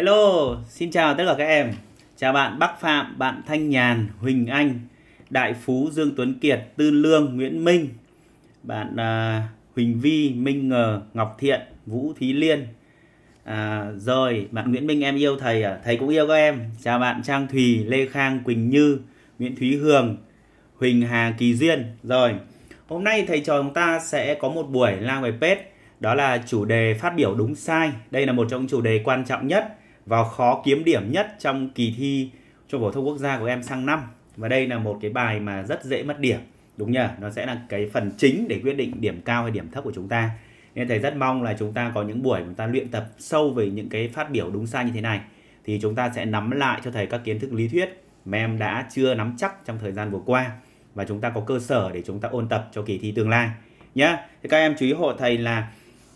Hello, xin chào tất cả các em. Chào bạn Bắc Phạm, bạn Thanh Nhàn, Huỳnh Anh, Đại Phú, Dương Tuấn Kiệt, Tư Lương, Nguyễn Minh, bạn à, Huỳnh Vi, Minh Ngờ, Ngọc Thiện, Vũ Thúy Liên. À, rồi, bạn Nguyễn Minh em yêu thầy à? Thầy cũng yêu các em. Chào bạn Trang Thùy, Lê Khang, Quỳnh Như, Nguyễn Thúy Hường, Huỳnh Hà Kỳ Duyên. Rồi, hôm nay thầy trò chúng ta sẽ có một buổi lao về pet đó là chủ đề phát biểu đúng sai. Đây là một trong chủ đề quan trọng nhất vào khó kiếm điểm nhất trong kỳ thi trung phổ thông quốc gia của em sang năm và đây là một cái bài mà rất dễ mất điểm đúng nhỉ nó sẽ là cái phần chính để quyết định điểm cao hay điểm thấp của chúng ta nên thầy rất mong là chúng ta có những buổi chúng ta luyện tập sâu về những cái phát biểu đúng sai như thế này thì chúng ta sẽ nắm lại cho thầy các kiến thức lý thuyết mà em đã chưa nắm chắc trong thời gian vừa qua và chúng ta có cơ sở để chúng ta ôn tập cho kỳ thi tương lai nhé. các em chú ý hộ thầy là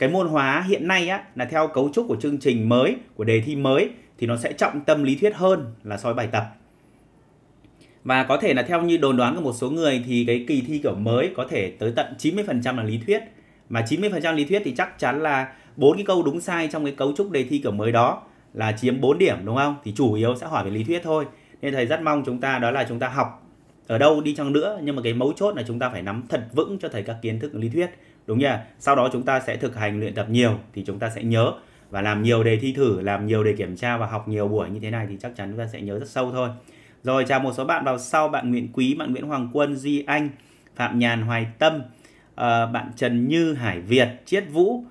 cái môn hóa hiện nay á là theo cấu trúc của chương trình mới của đề thi mới thì nó sẽ trọng tâm lý thuyết hơn là soi bài tập và có thể là theo như đồn đoán của một số người thì cái kỳ thi kiểu mới có thể tới tận 90% là lý thuyết mà 90% lý thuyết thì chắc chắn là bốn cái câu đúng sai trong cái cấu trúc đề thi kiểu mới đó là chiếm 4 điểm đúng không thì chủ yếu sẽ hỏi về lý thuyết thôi nên thầy rất mong chúng ta đó là chúng ta học ở đâu đi chăng nữa nhưng mà cái mấu chốt là chúng ta phải nắm thật vững cho thầy các kiến thức lý thuyết đúng nhỉ sau đó chúng ta sẽ thực hành luyện tập nhiều thì chúng ta sẽ nhớ và làm nhiều đề thi thử làm nhiều đề kiểm tra và học nhiều buổi như thế này thì chắc chắn chúng ta sẽ nhớ rất sâu thôi rồi chào một số bạn vào sau bạn Nguyễn Quý bạn Nguyễn Hoàng Quân Di Anh Phạm Nhàn Hoài Tâm ờ, bạn Trần Như Hải Việt Chiết Vũ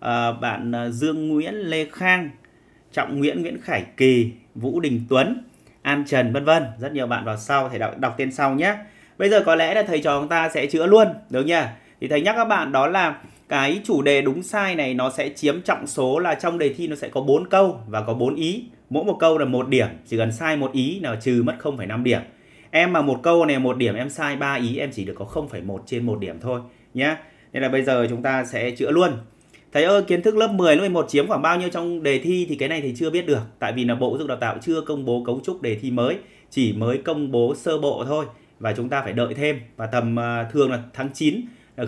ờ, bạn ờ, Dương Nguyễn Lê Khang Trọng Nguyễn Nguyễn Khải Kỳ Vũ Đình Tuấn An Trần vân vân rất nhiều bạn vào sau thầy đọc, đọc tên sau nhé bây giờ có lẽ là thầy trò chúng ta sẽ chữa luôn đúng nhỉ thì thầy nhắc các bạn đó là cái chủ đề đúng sai này nó sẽ chiếm trọng số là trong đề thi nó sẽ có 4 câu và có 4 ý mỗi một câu là một điểm chỉ cần sai một ý là trừ mất 0,5 điểm em mà một câu này một điểm em sai 3 ý em chỉ được có 0,1 trên một điểm thôi nhé nên là bây giờ chúng ta sẽ chữa luôn Thầy ơi, kiến thức lớp 10, lớp 11 chiếm khoảng bao nhiêu trong đề thi thì cái này thì chưa biết được. Tại vì là Bộ dục Đào tạo chưa công bố cấu trúc đề thi mới, chỉ mới công bố sơ bộ thôi. Và chúng ta phải đợi thêm. Và tầm à, thường là tháng 9,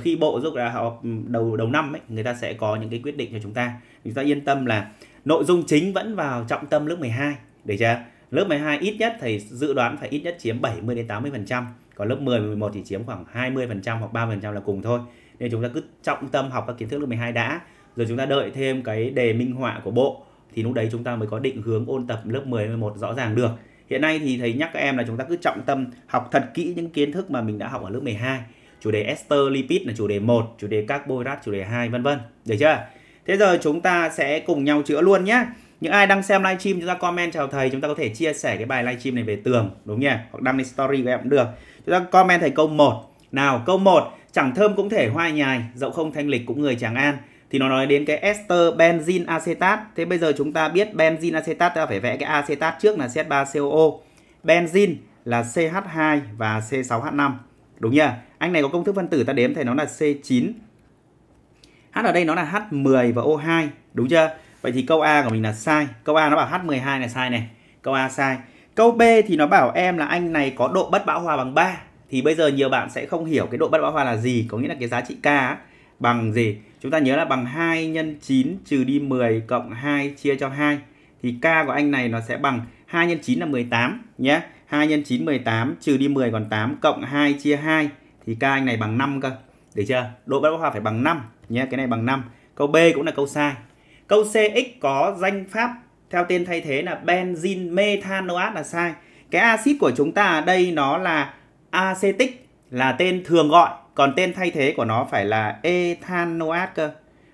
khi Bộ dục Đào tạo đầu đầu năm ấy, người ta sẽ có những cái quyết định cho chúng ta. Chúng ta yên tâm là nội dung chính vẫn vào trọng tâm lớp 12. để chưa? Lớp 12 ít nhất thầy dự đoán phải ít nhất chiếm 70 đến 80%, phần trăm còn lớp 10 11 thì chiếm khoảng 20% phần trăm hoặc 3% phần trăm là cùng thôi. Nên chúng ta cứ trọng tâm học các kiến thức lớp 12 đã rồi chúng ta đợi thêm cái đề minh họa của bộ thì lúc đấy chúng ta mới có định hướng ôn tập lớp 10 11 rõ ràng được. Hiện nay thì thầy nhắc các em là chúng ta cứ trọng tâm học thật kỹ những kiến thức mà mình đã học ở lớp 12. Chủ đề ester lipid là chủ đề 1, chủ đề carbohydrate chủ đề 2 vân vân. Được chưa? Thế giờ chúng ta sẽ cùng nhau chữa luôn nhé. Những ai đang xem livestream chúng ta comment chào thầy, chúng ta có thể chia sẻ cái bài livestream này về tường đúng nhỉ? Hoặc đăng lên story của em cũng được. Chúng ta comment thầy câu 1. Nào, câu 1, chẳng thơm cũng thể hoa nhài, dậu không thanh lịch cũng người Tràng An thì nó nói đến cái ester benzin acetat. Thế bây giờ chúng ta biết benzin acetat ta phải vẽ cái acetat trước là c 3 coo benzin là CH2 và C6H5. Đúng nhỉ? Anh này có công thức phân tử ta đếm thì nó là C9. H ở đây nó là H10 và O2, đúng chưa? Vậy thì câu A của mình là sai. Câu A nó bảo H12 là sai này. Câu A sai. Câu B thì nó bảo em là anh này có độ bất bão hòa bằng 3. Thì bây giờ nhiều bạn sẽ không hiểu cái độ bất bão hòa là gì, có nghĩa là cái giá trị K á bằng gì? Chúng ta nhớ là bằng 2 nhân 9 trừ đi 10 cộng 2 chia cho 2. Thì K của anh này nó sẽ bằng 2 nhân 9 là 18 nhé. 2 nhân 9 18 trừ đi 10 còn 8 cộng 2 chia 2 thì K anh này bằng 5 cơ. Được chưa? Độ bất hòa phải bằng 5 nhé. Cái này bằng 5. Câu B cũng là câu sai. Câu CX có danh pháp theo tên thay thế là benzin methanoat là sai. Cái axit của chúng ta ở đây nó là acetic là tên thường gọi còn tên thay thế của nó phải là ethanoat cơ.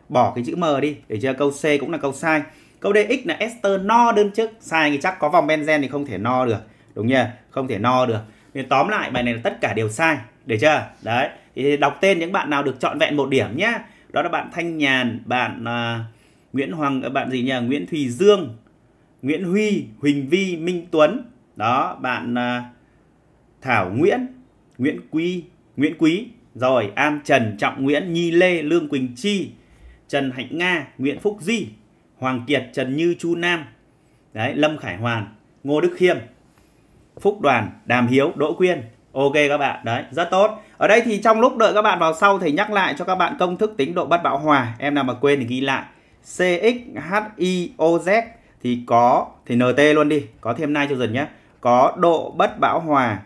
Bỏ cái chữ M đi, để cho Câu C cũng là câu sai. Câu D X là ester no đơn chức. Sai thì chắc có vòng benzen thì không thể no được. Đúng nhỉ? Không thể no được. Nên tóm lại bài này là tất cả đều sai. Để chưa? Đấy. Thì đọc tên những bạn nào được chọn vẹn một điểm nhá. Đó là bạn Thanh Nhàn, bạn uh, Nguyễn Hoàng, à, bạn gì nhỉ? Nguyễn Thùy Dương, Nguyễn Huy, Huỳnh Vi, Minh Tuấn. Đó, bạn uh, Thảo Nguyễn, Nguyễn Quy, Nguyễn Quý rồi An Trần, Trọng Nguyễn, Nhi Lê, Lương Quỳnh Chi, Trần Hạnh Nga, Nguyễn Phúc Di, Hoàng Kiệt, Trần Như Chu Nam, đấy, Lâm Khải Hoàn, Ngô Đức Khiêm, Phúc Đoàn, Đàm Hiếu, Đỗ Quyên. Ok các bạn, đấy, rất tốt. Ở đây thì trong lúc đợi các bạn vào sau thầy nhắc lại cho các bạn công thức tính độ bất bão hòa. Em nào mà quên thì ghi lại. CXHIOZ thì có thì NT luôn đi, có thêm nay cho dần nhé. Có độ bất bão hòa.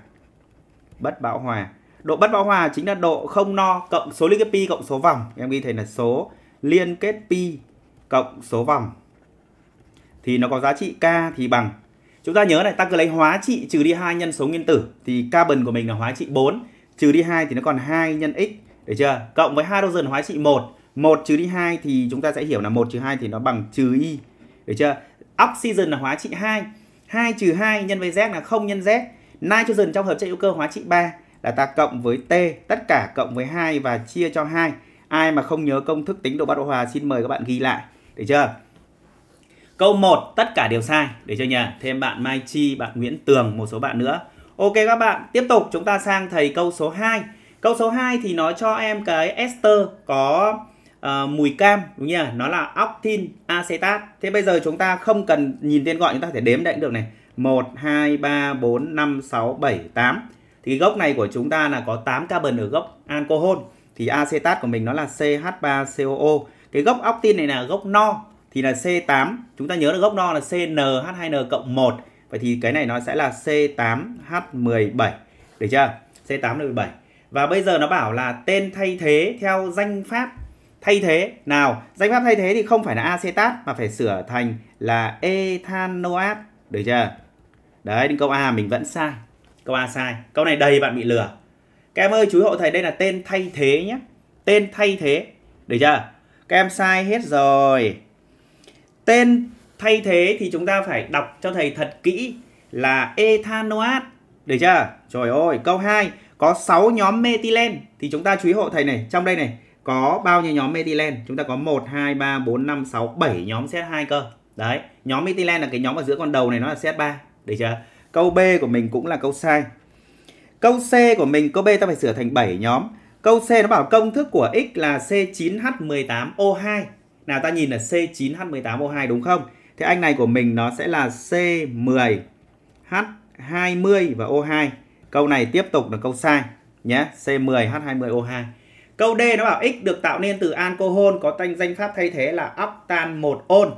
Bất bão hòa độ bất bão hòa chính là độ không no cộng số liên kết pi cộng số vòng em ghi thành là số liên kết pi cộng số vòng thì nó có giá trị k thì bằng chúng ta nhớ này ta cứ lấy hóa trị trừ đi hai nhân số nguyên tử thì carbon của mình là hóa trị 4 trừ đi 2 thì nó còn 2 nhân x được chưa cộng với hai hydrogen hóa trị 1 1 trừ đi 2 thì chúng ta sẽ hiểu là 1 trừ 2 thì nó bằng trừ y được chưa oxygen là hóa trị 2 2 trừ 2 nhân với z là 0 nhân z nitrogen trong hợp chất hữu cơ hóa trị 3 là ta cộng với t tất cả cộng với 2 và chia cho 2. Ai mà không nhớ công thức tính độ bất hòa xin mời các bạn ghi lại. Được chưa? Câu 1 tất cả đều sai, để cho nhỉ? Thêm bạn Mai Chi, bạn Nguyễn Tường, một số bạn nữa. Ok các bạn, tiếp tục chúng ta sang thầy câu số 2. Câu số 2 thì nó cho em cái ester có uh, mùi cam đúng nhỉ? Nó là octin acetat. Thế bây giờ chúng ta không cần nhìn tên gọi chúng ta có thể đếm đại được này. 1 2 3 4 5 6 7 8. Thì cái gốc này của chúng ta là có 8 carbon ở gốc alcohol. Thì acetat của mình nó là CH3COO. Cái gốc octin này là gốc no thì là C8. Chúng ta nhớ là gốc no là CnH2n cộng 1. Vậy thì cái này nó sẽ là C8H17. Được chưa? C8H17. Và bây giờ nó bảo là tên thay thế theo danh pháp thay thế. Nào, danh pháp thay thế thì không phải là acetat mà phải sửa thành là ethanoat. Được chưa? Đấy, đến câu A mình vẫn sai. Câu A sai. Câu này đầy bạn bị lừa. Các em ơi, chú hộ thầy đây là tên thay thế nhé. Tên thay thế. Được chưa? Các em sai hết rồi. Tên thay thế thì chúng ta phải đọc cho thầy thật kỹ là ethanoat. Được chưa? Trời ơi, câu 2 có 6 nhóm metilen thì chúng ta chú ý hộ thầy này, trong đây này có bao nhiêu nhóm metilen Chúng ta có 1 2 3 4 5 6 7 nhóm Z2 cơ. Đấy, nhóm metilen là cái nhóm ở giữa con đầu này nó là Z3. Được chưa? Câu B của mình cũng là câu sai. Câu C của mình, câu B ta phải sửa thành 7 nhóm. Câu C nó bảo công thức của X là C9H18O2. Nào ta nhìn là C9H18O2 đúng không? Thế anh này của mình nó sẽ là C10H20 và O2. Câu này tiếp tục là câu sai nhé, C10H20O2. Câu D nó bảo X được tạo nên từ alcohol có tên danh pháp thay thế là octan 1 ôn.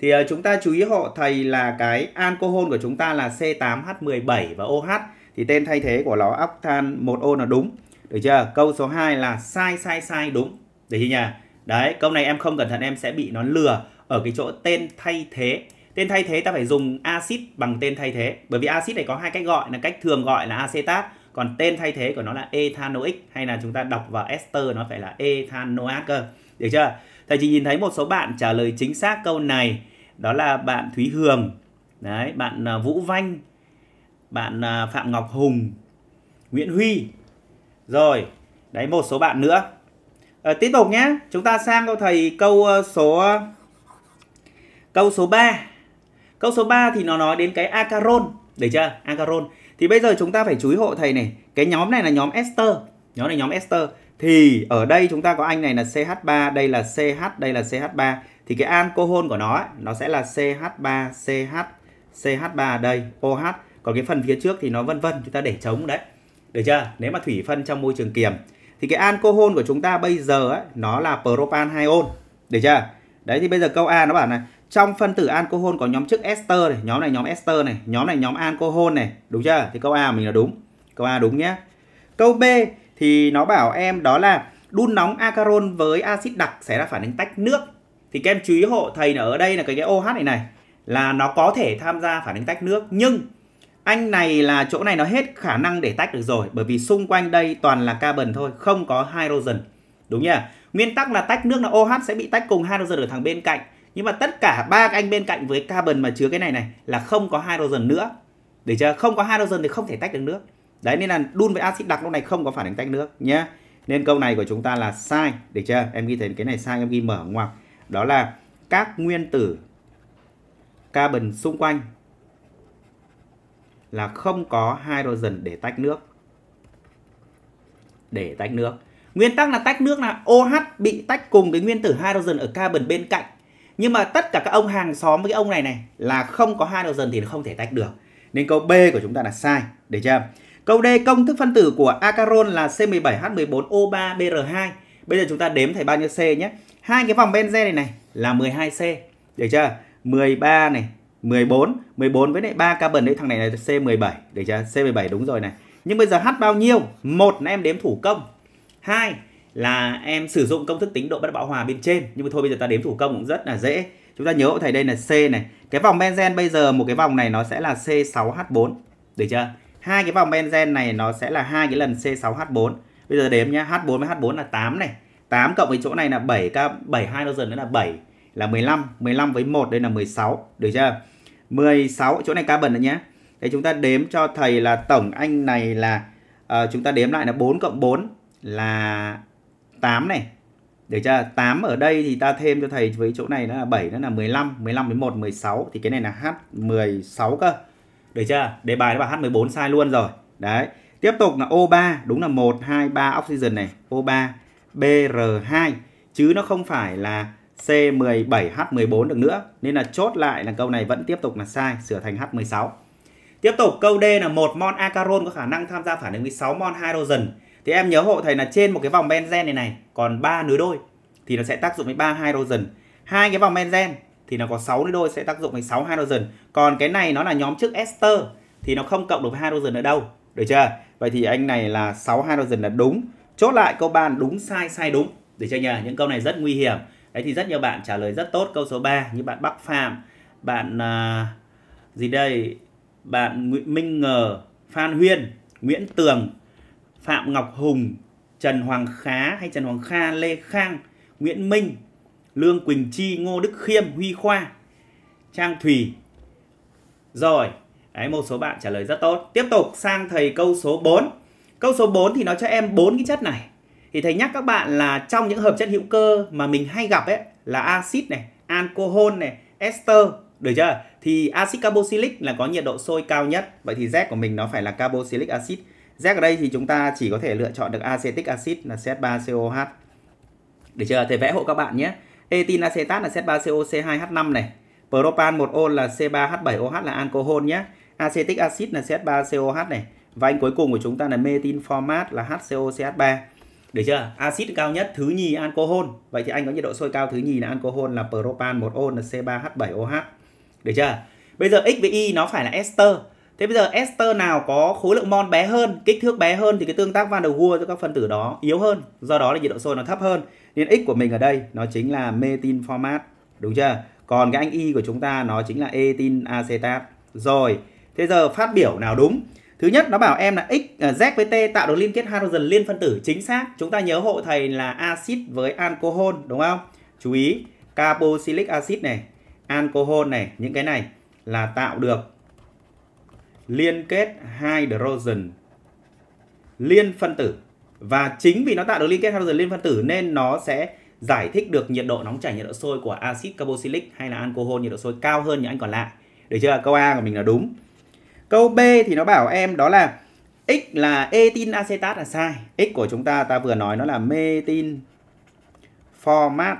Thì uh, chúng ta chú ý họ thầy là cái alcohol của chúng ta là C8H17 và OH. Thì tên thay thế của nó octan 1O là đúng. Được chưa? Câu số 2 là sai sai sai đúng. Được chưa nhỉ? Đấy, câu này em không cẩn thận em sẽ bị nó lừa ở cái chỗ tên thay thế. Tên thay thế ta phải dùng axit bằng tên thay thế. Bởi vì axit này có hai cách gọi là cách thường gọi là acetat, còn tên thay thế của nó là ethanoic hay là chúng ta đọc vào ester nó phải là ethanoat Được chưa? Thầy chỉ nhìn thấy một số bạn trả lời chính xác câu này. Đó là bạn Thúy Hường, đấy, bạn à, Vũ Vanh, bạn à, Phạm Ngọc Hùng, Nguyễn Huy. Rồi, đấy một số bạn nữa. À, tiếp tục nhé, chúng ta sang câu thầy câu ờ, số câu số 3. Câu số 3 thì nó nói đến cái acaron, được chưa? Acaron. Thì bây giờ chúng ta phải chú ý hộ thầy này, cái nhóm này là nhóm ester, nhóm này nhóm ester thì ở đây chúng ta có anh này là CH3, đây là CH, đây là CH3 thì cái alcohol của nó ấy, nó sẽ là CH3, CH, CH3 đây, OH. Còn cái phần phía trước thì nó vân vân chúng ta để trống đấy. Được chưa? Nếu mà thủy phân trong môi trường kiềm thì cái alcohol của chúng ta bây giờ ấy, nó là propan 2 ôn. Được chưa? Đấy thì bây giờ câu A nó bảo này trong phân tử alcohol có nhóm chức ester này, nhóm này nhóm ester này, nhóm này nhóm alcohol này, đúng chưa? Thì câu A mình là đúng. Câu A đúng nhé. Câu B thì nó bảo em đó là đun nóng acaron với axit đặc sẽ ra phản ứng tách nước thì các em chú ý hộ thầy ở đây là cái cái OH này này là nó có thể tham gia phản ứng tách nước nhưng anh này là chỗ này nó hết khả năng để tách được rồi bởi vì xung quanh đây toàn là carbon thôi không có hydrogen đúng nhỉ nguyên tắc là tách nước là OH sẽ bị tách cùng hydrogen ở thằng bên cạnh nhưng mà tất cả ba cái anh bên cạnh với carbon mà chứa cái này này là không có hydrogen nữa để chưa không có hydrogen thì không thể tách được nước đấy nên là đun với axit đặc lúc này không có phản ứng tách nước nhé nên câu này của chúng ta là sai được chưa em ghi thấy cái này sai em ghi mở ngoặc đó là các nguyên tử carbon xung quanh là không có hydrogen để tách nước để tách nước nguyên tắc là tách nước là OH bị tách cùng với nguyên tử hydrogen ở carbon bên cạnh nhưng mà tất cả các ông hàng xóm với cái ông này này là không có hydrogen thì nó không thể tách được nên câu B của chúng ta là sai để chưa Câu D công thức phân tử của acarol là C17H14O3Br2. Bây giờ chúng ta đếm thấy bao nhiêu C nhé. Hai cái vòng benzen này này là 12C. Được chưa? 13 này, 14, 14 với lại 3 carbon đấy thằng này là C17. Được chưa? C17 đúng rồi này. Nhưng bây giờ H bao nhiêu? Một là em đếm thủ công. Hai là em sử dụng công thức tính độ bất bão hòa bên trên. Nhưng mà thôi bây giờ ta đếm thủ công cũng rất là dễ. Chúng ta nhớ thầy đây là C này. Cái vòng benzen bây giờ một cái vòng này nó sẽ là C6H4. Được chưa? hai cái vòng benzen này nó sẽ là hai cái lần C6H4 bây giờ đếm nhá H4 với H4 là 8 này 8 cộng với chỗ này là 7 k 7 hydrogen nữa là 7 là 15 15 với 1 đây là 16 được chưa 16 chỗ này carbon nữa nhé Thế chúng ta đếm cho thầy là tổng anh này là uh, chúng ta đếm lại là 4 cộng 4 là 8 này. Được chưa? 8 ở đây thì ta thêm cho thầy với chỗ này nó là 7 nó là 15, 15 với 1 16 thì cái này là H16 cơ. Được chưa? Đề bài nó bảo H14 sai luôn rồi. Đấy. Tiếp tục là O3, đúng là 1 2 3 oxygen này, O3 BR2 chứ nó không phải là C17H14 được nữa. Nên là chốt lại là câu này vẫn tiếp tục là sai, sửa thành H16. Tiếp tục câu D là một mon acaron có khả năng tham gia phản ứng với 6 mon hydrogen. Thì em nhớ hộ thầy là trên một cái vòng benzen này này còn 3 nối đôi thì nó sẽ tác dụng với 3 hydrogen. Hai cái vòng benzen thì nó có 6 nối đôi sẽ tác dụng với 6 hydrogen. Còn cái này nó là nhóm trước ester thì nó không cộng được với hydrogen ở đâu. Được chưa? Vậy thì anh này là 6 hydrogen là đúng. Chốt lại câu ban đúng sai sai đúng. Được chưa nhỉ? Những câu này rất nguy hiểm. Đấy thì rất nhiều bạn trả lời rất tốt câu số 3 như bạn Bắc Phạm, bạn uh, gì đây? Bạn Nguyễn Minh Ngờ, Phan Huyên, Nguyễn Tường, Phạm Ngọc Hùng, Trần Hoàng Khá hay Trần Hoàng Kha, Lê Khang, Nguyễn Minh, Lương Quỳnh Chi, Ngô Đức Khiêm, Huy Khoa, Trang thủy rồi, đấy một số bạn trả lời rất tốt. Tiếp tục sang thầy câu số 4. Câu số 4 thì nó cho em bốn cái chất này. Thì thầy nhắc các bạn là trong những hợp chất hữu cơ mà mình hay gặp ấy là axit này, alcohol này, ester, được chưa? Thì axit carboxylic là có nhiệt độ sôi cao nhất. Vậy thì Z của mình nó phải là carboxylic acid. Z ở đây thì chúng ta chỉ có thể lựa chọn được acetic acid là c 3 coh Được chưa? Thầy vẽ hộ các bạn nhé. Etin acetat là c 3 co 2 h 5 này. Propan 1 ôn là C3H7OH là alcohol nhé. Acetic acid là CH3COH này. Và anh cuối cùng của chúng ta là metin format là HCOCH3. Được chưa? Axit cao nhất thứ nhì alcohol. Vậy thì anh có nhiệt độ sôi cao thứ nhì là alcohol là propan 1 ôn là C3H7OH. Được chưa? Bây giờ X với Y nó phải là ester. Thế bây giờ ester nào có khối lượng mol bé hơn, kích thước bé hơn thì cái tương tác van der Waals giữa các phân tử đó yếu hơn, do đó là nhiệt độ sôi nó thấp hơn. Nên X của mình ở đây nó chính là metin format, đúng chưa? còn cái anh y của chúng ta nó chính là etin acetat rồi thế giờ phát biểu nào đúng thứ nhất nó bảo em là x à, z với t tạo được liên kết hydrogen liên phân tử chính xác chúng ta nhớ hộ thầy là axit với alcohol đúng không chú ý carboxylic acid này alcohol này những cái này là tạo được liên kết hydrogen liên phân tử và chính vì nó tạo được liên kết hydrogen liên phân tử nên nó sẽ giải thích được nhiệt độ nóng chảy, nhiệt độ sôi của axit carboxylic hay là alcohol nhiệt độ sôi cao hơn những anh còn lại. Được chưa? Câu A của mình là đúng. Câu B thì nó bảo em đó là X là etin acetat là sai. X của chúng ta ta vừa nói nó là metin format.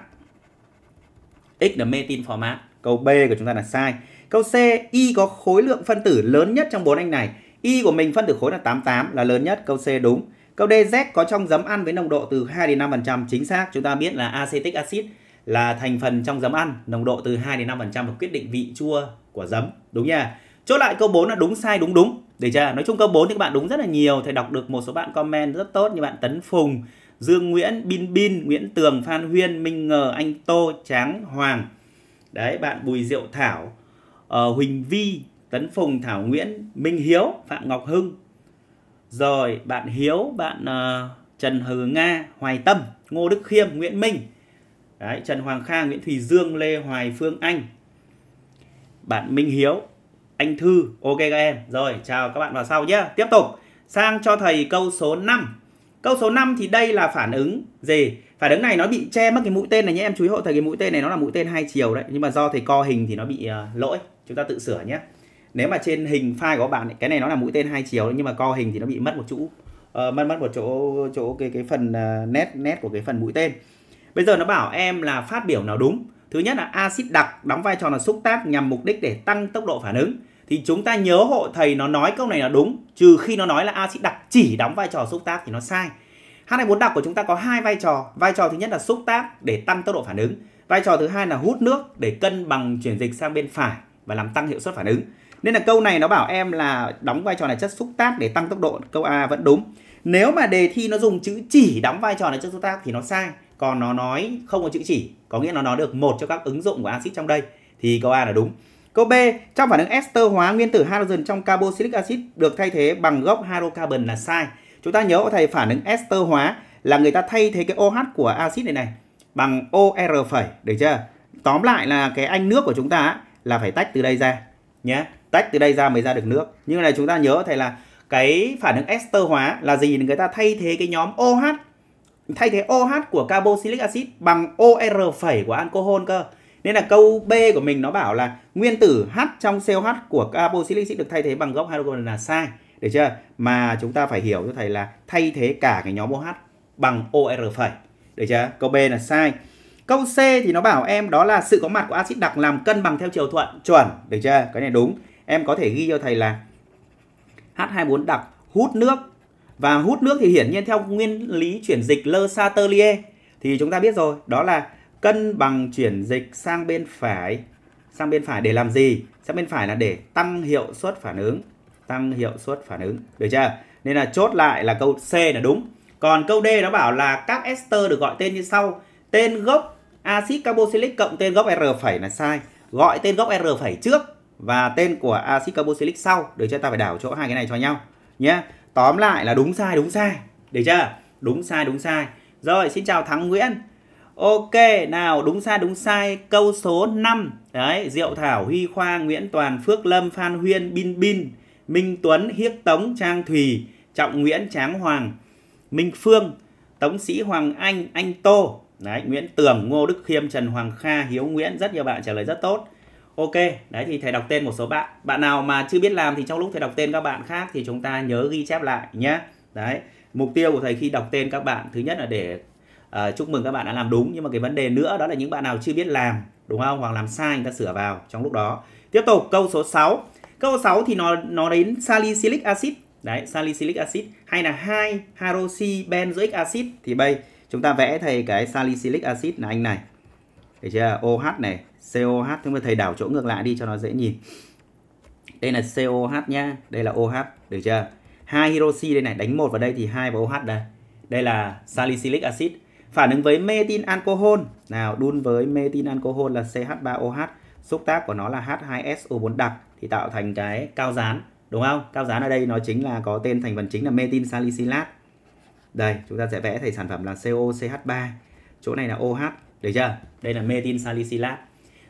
X là metin format. Câu B của chúng ta là sai. Câu C, Y có khối lượng phân tử lớn nhất trong bốn anh này. Y của mình phân tử khối là 88 là lớn nhất. Câu C đúng. Câu D Z có trong giấm ăn với nồng độ từ 2 đến 5%, chính xác chúng ta biết là acetic acid là thành phần trong giấm ăn, nồng độ từ 2 đến 5% và quyết định vị chua của giấm, đúng nha. Chốt lại câu 4 là đúng sai đúng đúng. Để chưa? Nói chung câu 4 thì các bạn đúng rất là nhiều, thầy đọc được một số bạn comment rất tốt như bạn Tấn Phùng, Dương Nguyễn, Bin Bin, Nguyễn Tường, Phan Huyên, Minh Ngờ, Anh Tô, Tráng Hoàng. Đấy, bạn Bùi Diệu Thảo, uh, Huỳnh Vi, Tấn Phùng, Thảo Nguyễn, Minh Hiếu, Phạm Ngọc Hưng, rồi bạn Hiếu bạn uh, Trần Hừ Nga Hoài Tâm Ngô Đức Khiêm Nguyễn Minh Đấy, Trần Hoàng Khang Nguyễn Thùy Dương Lê Hoài Phương Anh bạn Minh Hiếu anh Thư ok các em rồi chào các bạn vào sau nhé tiếp tục sang cho thầy câu số 5 câu số 5 thì đây là phản ứng gì phản ứng này nó bị che mất cái mũi tên này nhé em chú ý hộ thầy cái mũi tên này nó là mũi tên hai chiều đấy nhưng mà do thầy co hình thì nó bị uh, lỗi chúng ta tự sửa nhé nếu mà trên hình file của bạn cái này nó là mũi tên hai chiều nhưng mà co hình thì nó bị mất một chỗ uh, mất mất một chỗ chỗ cái cái phần uh, nét nét của cái phần mũi tên bây giờ nó bảo em là phát biểu nào đúng thứ nhất là axit đặc đóng vai trò là xúc tác nhằm mục đích để tăng tốc độ phản ứng thì chúng ta nhớ hộ thầy nó nói câu này là đúng trừ khi nó nói là axit đặc chỉ đóng vai trò xúc tác thì nó sai H24 đặc của chúng ta có hai vai trò vai trò thứ nhất là xúc tác để tăng tốc độ phản ứng vai trò thứ hai là hút nước để cân bằng chuyển dịch sang bên phải và làm tăng hiệu suất phản ứng nên là câu này nó bảo em là đóng vai trò là chất xúc tác để tăng tốc độ, câu A vẫn đúng. Nếu mà đề thi nó dùng chữ chỉ đóng vai trò là chất xúc tác thì nó sai, còn nó nói không có chữ chỉ, có nghĩa là nó được một cho các ứng dụng của axit trong đây thì câu A là đúng. Câu B, trong phản ứng ester hóa nguyên tử hydrogen trong carboxylic acid được thay thế bằng gốc hydrocarbon là sai. Chúng ta nhớ thầy phản ứng ester hóa là người ta thay thế cái OH của axit này này bằng OR phẩy, được chưa? Tóm lại là cái anh nước của chúng ta là phải tách từ đây ra nhé tách từ đây ra mới ra được nước nhưng này chúng ta nhớ thầy là cái phản ứng ester hóa là gì người ta thay thế cái nhóm OH thay thế OH của carboxylic acid bằng OR phẩy của alcohol cơ nên là câu B của mình nó bảo là nguyên tử H trong COH của carboxylic acid được thay thế bằng gốc hydrogen là sai được chưa mà chúng ta phải hiểu cho thầy là thay thế cả cái nhóm OH bằng OR phẩy được chưa câu B là sai Câu C thì nó bảo em đó là sự có mặt của axit đặc làm cân bằng theo chiều thuận. Chuẩn, được chưa? Cái này đúng. Em có thể ghi cho thầy là H24 đặc hút nước và hút nước thì hiển nhiên theo nguyên lý chuyển dịch Le satelier thì chúng ta biết rồi, đó là cân bằng chuyển dịch sang bên phải. Sang bên phải để làm gì? Sang bên phải là để tăng hiệu suất phản ứng, tăng hiệu suất phản ứng, được chưa? Nên là chốt lại là câu C là đúng. Còn câu D nó bảo là các ester được gọi tên như sau: tên gốc axit carboxylic cộng tên gốc R' phẩy là sai. Gọi tên gốc R' phẩy trước và tên của axit carboxylic sau để cho ta phải đảo chỗ hai cái này cho nhau nhé. Tóm lại là đúng sai đúng sai. Được chưa? Đúng sai đúng sai. Rồi xin chào Thắng Nguyễn. Ok, nào đúng sai đúng sai câu số 5. Đấy, Diệu Thảo, Huy Khoa, Nguyễn Toàn, Phước Lâm, Phan Huyên, Bin Bin, Minh Tuấn, Hiếc Tống, Trang Thùy, Trọng Nguyễn, Tráng Hoàng, Minh Phương, Tống Sĩ Hoàng Anh, Anh Tô. Đấy, Nguyễn Tường, Ngô Đức Khiêm, Trần Hoàng Kha, Hiếu Nguyễn, rất nhiều bạn trả lời rất tốt. Ok, đấy thì thầy đọc tên một số bạn. Bạn nào mà chưa biết làm thì trong lúc thầy đọc tên các bạn khác thì chúng ta nhớ ghi chép lại nhé. Đấy, mục tiêu của thầy khi đọc tên các bạn thứ nhất là để uh, chúc mừng các bạn đã làm đúng nhưng mà cái vấn đề nữa đó là những bạn nào chưa biết làm đúng không hoặc làm sai người ta sửa vào trong lúc đó. Tiếp tục câu số 6. Câu số 6 thì nó nó đến salicylic acid. Đấy, salicylic acid hay là 2 hydroxybenzoic acid thì bây chúng ta vẽ thầy cái salicylic acid là anh này thấy chưa OH này COH chúng ta thầy đảo chỗ ngược lại đi cho nó dễ nhìn đây là COH nhá đây là OH được chưa hai hydroxy đây này đánh một vào đây thì hai và OH đây đây là salicylic acid phản ứng với metin alcohol nào đun với metin alcohol là CH3OH xúc tác của nó là H2SO4 đặc thì tạo thành cái cao dán đúng không cao dán ở đây nó chính là có tên thành phần chính là metin salicylat đây, chúng ta sẽ vẽ thành sản phẩm là COCH3. Chỗ này là OH, được chưa? Đây là metin salicylate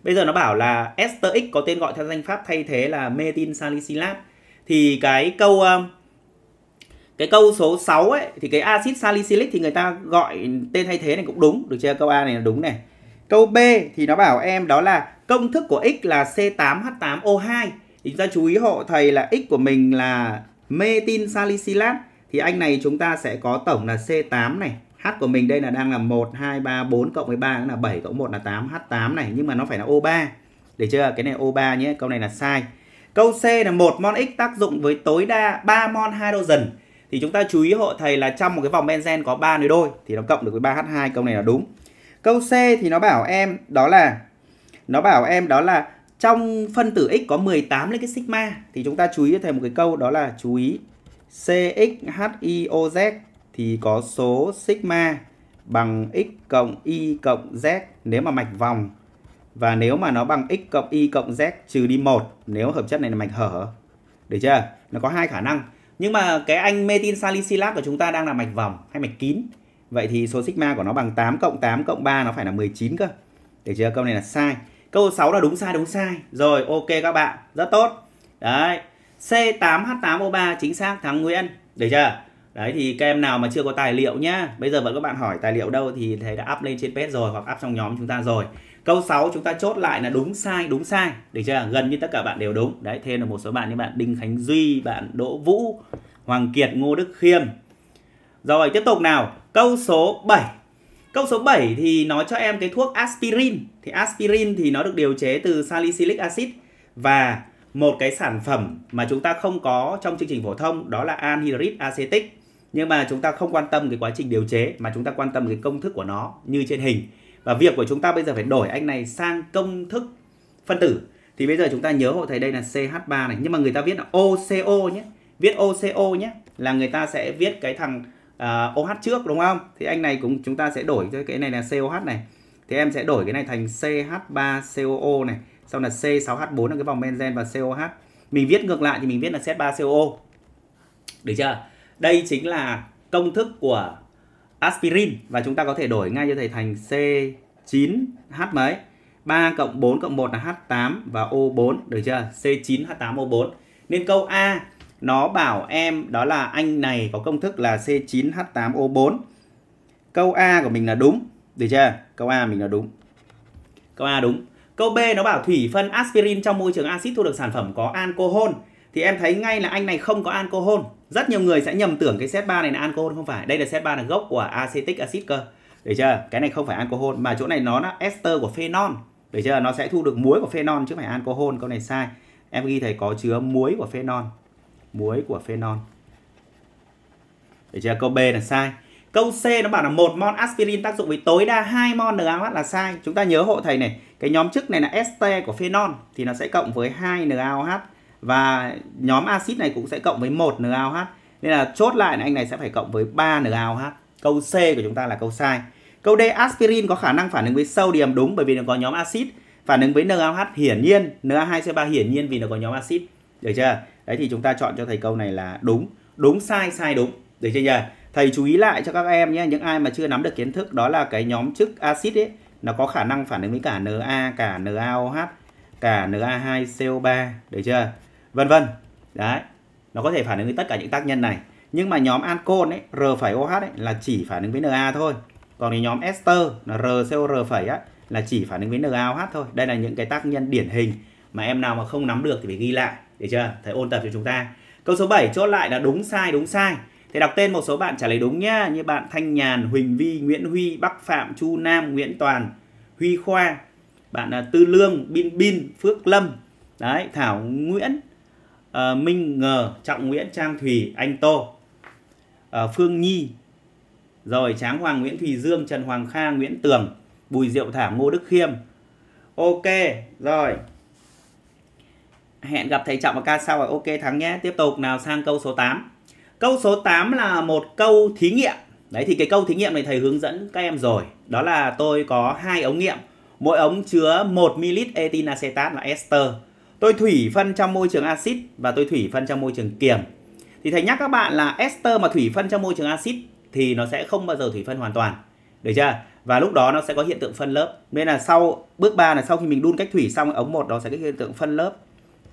Bây giờ nó bảo là ester X có tên gọi theo danh pháp thay thế là metin salicylate Thì cái câu ờ, cái câu số 6 ấy thì cái axit salicylic thì người ta gọi tên thay thế này cũng đúng, được chưa? Câu A này là đúng này. Câu B thì nó bảo em đó là công thức của x là C8H8O2. Thì chúng ta chú ý hộ thầy là x của mình là metin salicylate thì anh này chúng ta sẽ có tổng là C8 này. H của mình đây là đang là 1, 2, 3, 4 cộng với 3 là 7 cộng 1 là 8, H8 này. Nhưng mà nó phải là O3. Để chưa? Cái này O3 nhé, câu này là sai. Câu C là một mon X tác dụng với tối đa 3 mon hydrogen. Thì chúng ta chú ý hộ thầy là trong một cái vòng benzen có 3 nối đôi. Thì nó cộng được với 3H2, câu này là đúng. Câu C thì nó bảo em đó là nó bảo em đó là trong phân tử x có 18 lấy cái sigma thì chúng ta chú ý cho thầy một cái câu đó là chú ý CXHIOZ thì có số sigma bằng x cộng y cộng z nếu mà mạch vòng và nếu mà nó bằng x cộng y cộng z trừ đi 1 nếu hợp chất này là mạch hở. Được chưa? Nó có hai khả năng. Nhưng mà cái anh metin salicilat của chúng ta đang là mạch vòng hay mạch kín. Vậy thì số sigma của nó bằng 8 cộng 8 cộng 3 nó phải là 19 cơ. Được chưa? Câu này là sai. Câu 6 là đúng sai đúng sai. Rồi ok các bạn, rất tốt. Đấy. C8H8O3 chính xác thằng Nguyễn. Được chưa? Đấy thì các em nào mà chưa có tài liệu nhá. Bây giờ vẫn các bạn hỏi tài liệu đâu thì thầy đã up lên trên page rồi hoặc up trong nhóm chúng ta rồi. Câu 6 chúng ta chốt lại là đúng sai đúng sai. Được chưa? Gần như tất cả bạn đều đúng. Đấy thêm là một số bạn như bạn Đinh Khánh Duy, bạn Đỗ Vũ, Hoàng Kiệt, Ngô Đức Khiêm. Rồi tiếp tục nào. Câu số 7. Câu số 7 thì nói cho em cái thuốc aspirin. Thì aspirin thì nó được điều chế từ salicylic acid và một cái sản phẩm mà chúng ta không có trong chương trình phổ thông đó là anhydrid acetic nhưng mà chúng ta không quan tâm cái quá trình điều chế mà chúng ta quan tâm cái công thức của nó như trên hình và việc của chúng ta bây giờ phải đổi anh này sang công thức phân tử thì bây giờ chúng ta nhớ hộ thầy đây là CH3 này nhưng mà người ta viết là OCO nhé viết OCO nhé là người ta sẽ viết cái thằng uh, OH trước đúng không thì anh này cũng chúng ta sẽ đổi cho cái này là COH này thì em sẽ đổi cái này thành CH3COO này xong là C6H4 là cái vòng benzen và COH mình viết ngược lại thì mình viết là C 3 co được chưa đây chính là công thức của aspirin và chúng ta có thể đổi ngay cho thầy thành C9H mấy 3 cộng 4 cộng 1 là H8 và O4 được chưa C9H8O4 nên câu A nó bảo em đó là anh này có công thức là C9H8O4 câu A của mình là đúng được chưa câu A mình là đúng câu A đúng Câu B nó bảo thủy phân aspirin trong môi trường axit thu được sản phẩm có alcohol. Thì em thấy ngay là anh này không có alcohol. Rất nhiều người sẽ nhầm tưởng cái set 3 này là alcohol không phải. Đây là set 3 là gốc của acetic acid cơ. Được chưa? Cái này không phải alcohol mà chỗ này nó là ester của phenol. Được chưa? Nó sẽ thu được muối của phenol chứ không phải alcohol. Câu này sai. Em ghi thầy có chứa muối của phenol. Muối của phenol. Được chưa? Câu B là sai. Câu C nó bảo là một mol aspirin tác dụng với tối đa 2 mol NaOH là sai. Chúng ta nhớ hộ thầy này, cái nhóm trước này là este của phenol thì nó sẽ cộng với 2NaOH và nhóm axit này cũng sẽ cộng với 1NaOH. Nên là chốt lại là anh này sẽ phải cộng với 3NaOH. Câu C của chúng ta là câu sai. Câu D aspirin có khả năng phản ứng với sodium đúng bởi vì nó có nhóm axit. Phản ứng với NaOH hiển nhiên, na 2 c 3 hiển nhiên vì nó có nhóm axit. Được chưa? Đấy thì chúng ta chọn cho thầy câu này là đúng. Đúng sai sai đúng. Được chưa nhỉ? Thầy chú ý lại cho các em nhé, những ai mà chưa nắm được kiến thức đó là cái nhóm chức axit ấy nó có khả năng phản ứng với cả Na, cả NaOH, cả Na2CO3, được chưa? Vân vân. Đấy. Nó có thể phản ứng với tất cả những tác nhân này. Nhưng mà nhóm ancol ấy, oh ấy là chỉ phản ứng với Na thôi. Còn cái nhóm ester là rco RCOR' á là chỉ phản ứng với NaOH thôi. Đây là những cái tác nhân điển hình mà em nào mà không nắm được thì phải ghi lại, được chưa? Thầy ôn tập cho chúng ta. Câu số 7 chốt lại là đúng sai đúng sai. Thì đọc tên một số bạn trả lời đúng nhá, như bạn Thanh Nhàn, Huỳnh Vi, Nguyễn Huy, Bắc Phạm, Chu Nam, Nguyễn Toàn, Huy Khoa, bạn là Tư Lương, Bin Bin, Phước Lâm, đấy, Thảo Nguyễn, uh, Minh Ngờ, Trọng Nguyễn, Trang thủy Anh Tô, uh, Phương Nhi, rồi Tráng Hoàng, Nguyễn Thùy Dương, Trần Hoàng Kha, Nguyễn Tường, Bùi Diệu Thảo, Ngô Đức Khiêm. Ok, rồi. Hẹn gặp thầy Trọng và ca sau rồi. Ok Thắng nhé. Tiếp tục nào sang câu số 8. Câu số 8 là một câu thí nghiệm. Đấy thì cái câu thí nghiệm này thầy hướng dẫn các em rồi. Đó là tôi có hai ống nghiệm. Mỗi ống chứa 1 ml etin acetat là ester. Tôi thủy phân trong môi trường axit và tôi thủy phân trong môi trường kiềm. Thì thầy nhắc các bạn là ester mà thủy phân trong môi trường axit thì nó sẽ không bao giờ thủy phân hoàn toàn. Được chưa? Và lúc đó nó sẽ có hiện tượng phân lớp. Nên là sau bước 3 là sau khi mình đun cách thủy xong ống một đó sẽ có hiện tượng phân lớp.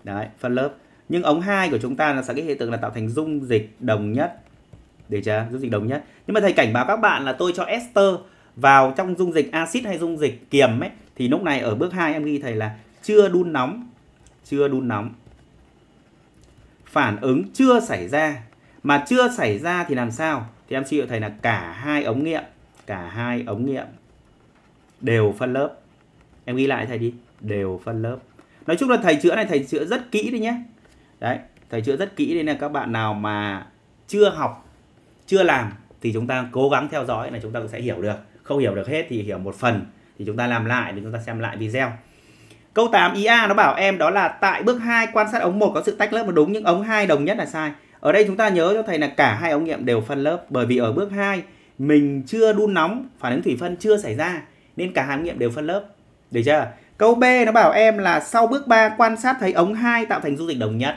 Đấy, phân lớp nhưng ống 2 của chúng ta là sẽ cái hiện tượng là tạo thành dung dịch đồng nhất để chưa dung dịch đồng nhất nhưng mà thầy cảnh báo các bạn là tôi cho ester vào trong dung dịch axit hay dung dịch kiềm ấy thì lúc này ở bước 2 em ghi thầy là chưa đun nóng chưa đun nóng phản ứng chưa xảy ra mà chưa xảy ra thì làm sao thì em chịu thầy là cả hai ống nghiệm cả hai ống nghiệm đều phân lớp em ghi lại thầy đi đều phân lớp nói chung là thầy chữa này thầy chữa rất kỹ đấy nhé đấy thầy chữa rất kỹ nên là các bạn nào mà chưa học chưa làm thì chúng ta cố gắng theo dõi là chúng ta cũng sẽ hiểu được không hiểu được hết thì hiểu một phần thì chúng ta làm lại thì chúng ta xem lại video Câu 8 IA nó bảo em đó là tại bước 2 quan sát ống 1 có sự tách lớp mà đúng nhưng ống 2 đồng nhất là sai. Ở đây chúng ta nhớ cho thầy là cả hai ống nghiệm đều phân lớp bởi vì ở bước 2 mình chưa đun nóng, phản ứng thủy phân chưa xảy ra nên cả hai ống nghiệm đều phân lớp. Được chưa? Câu B nó bảo em là sau bước 3 quan sát thấy ống 2 tạo thành dung dịch đồng nhất.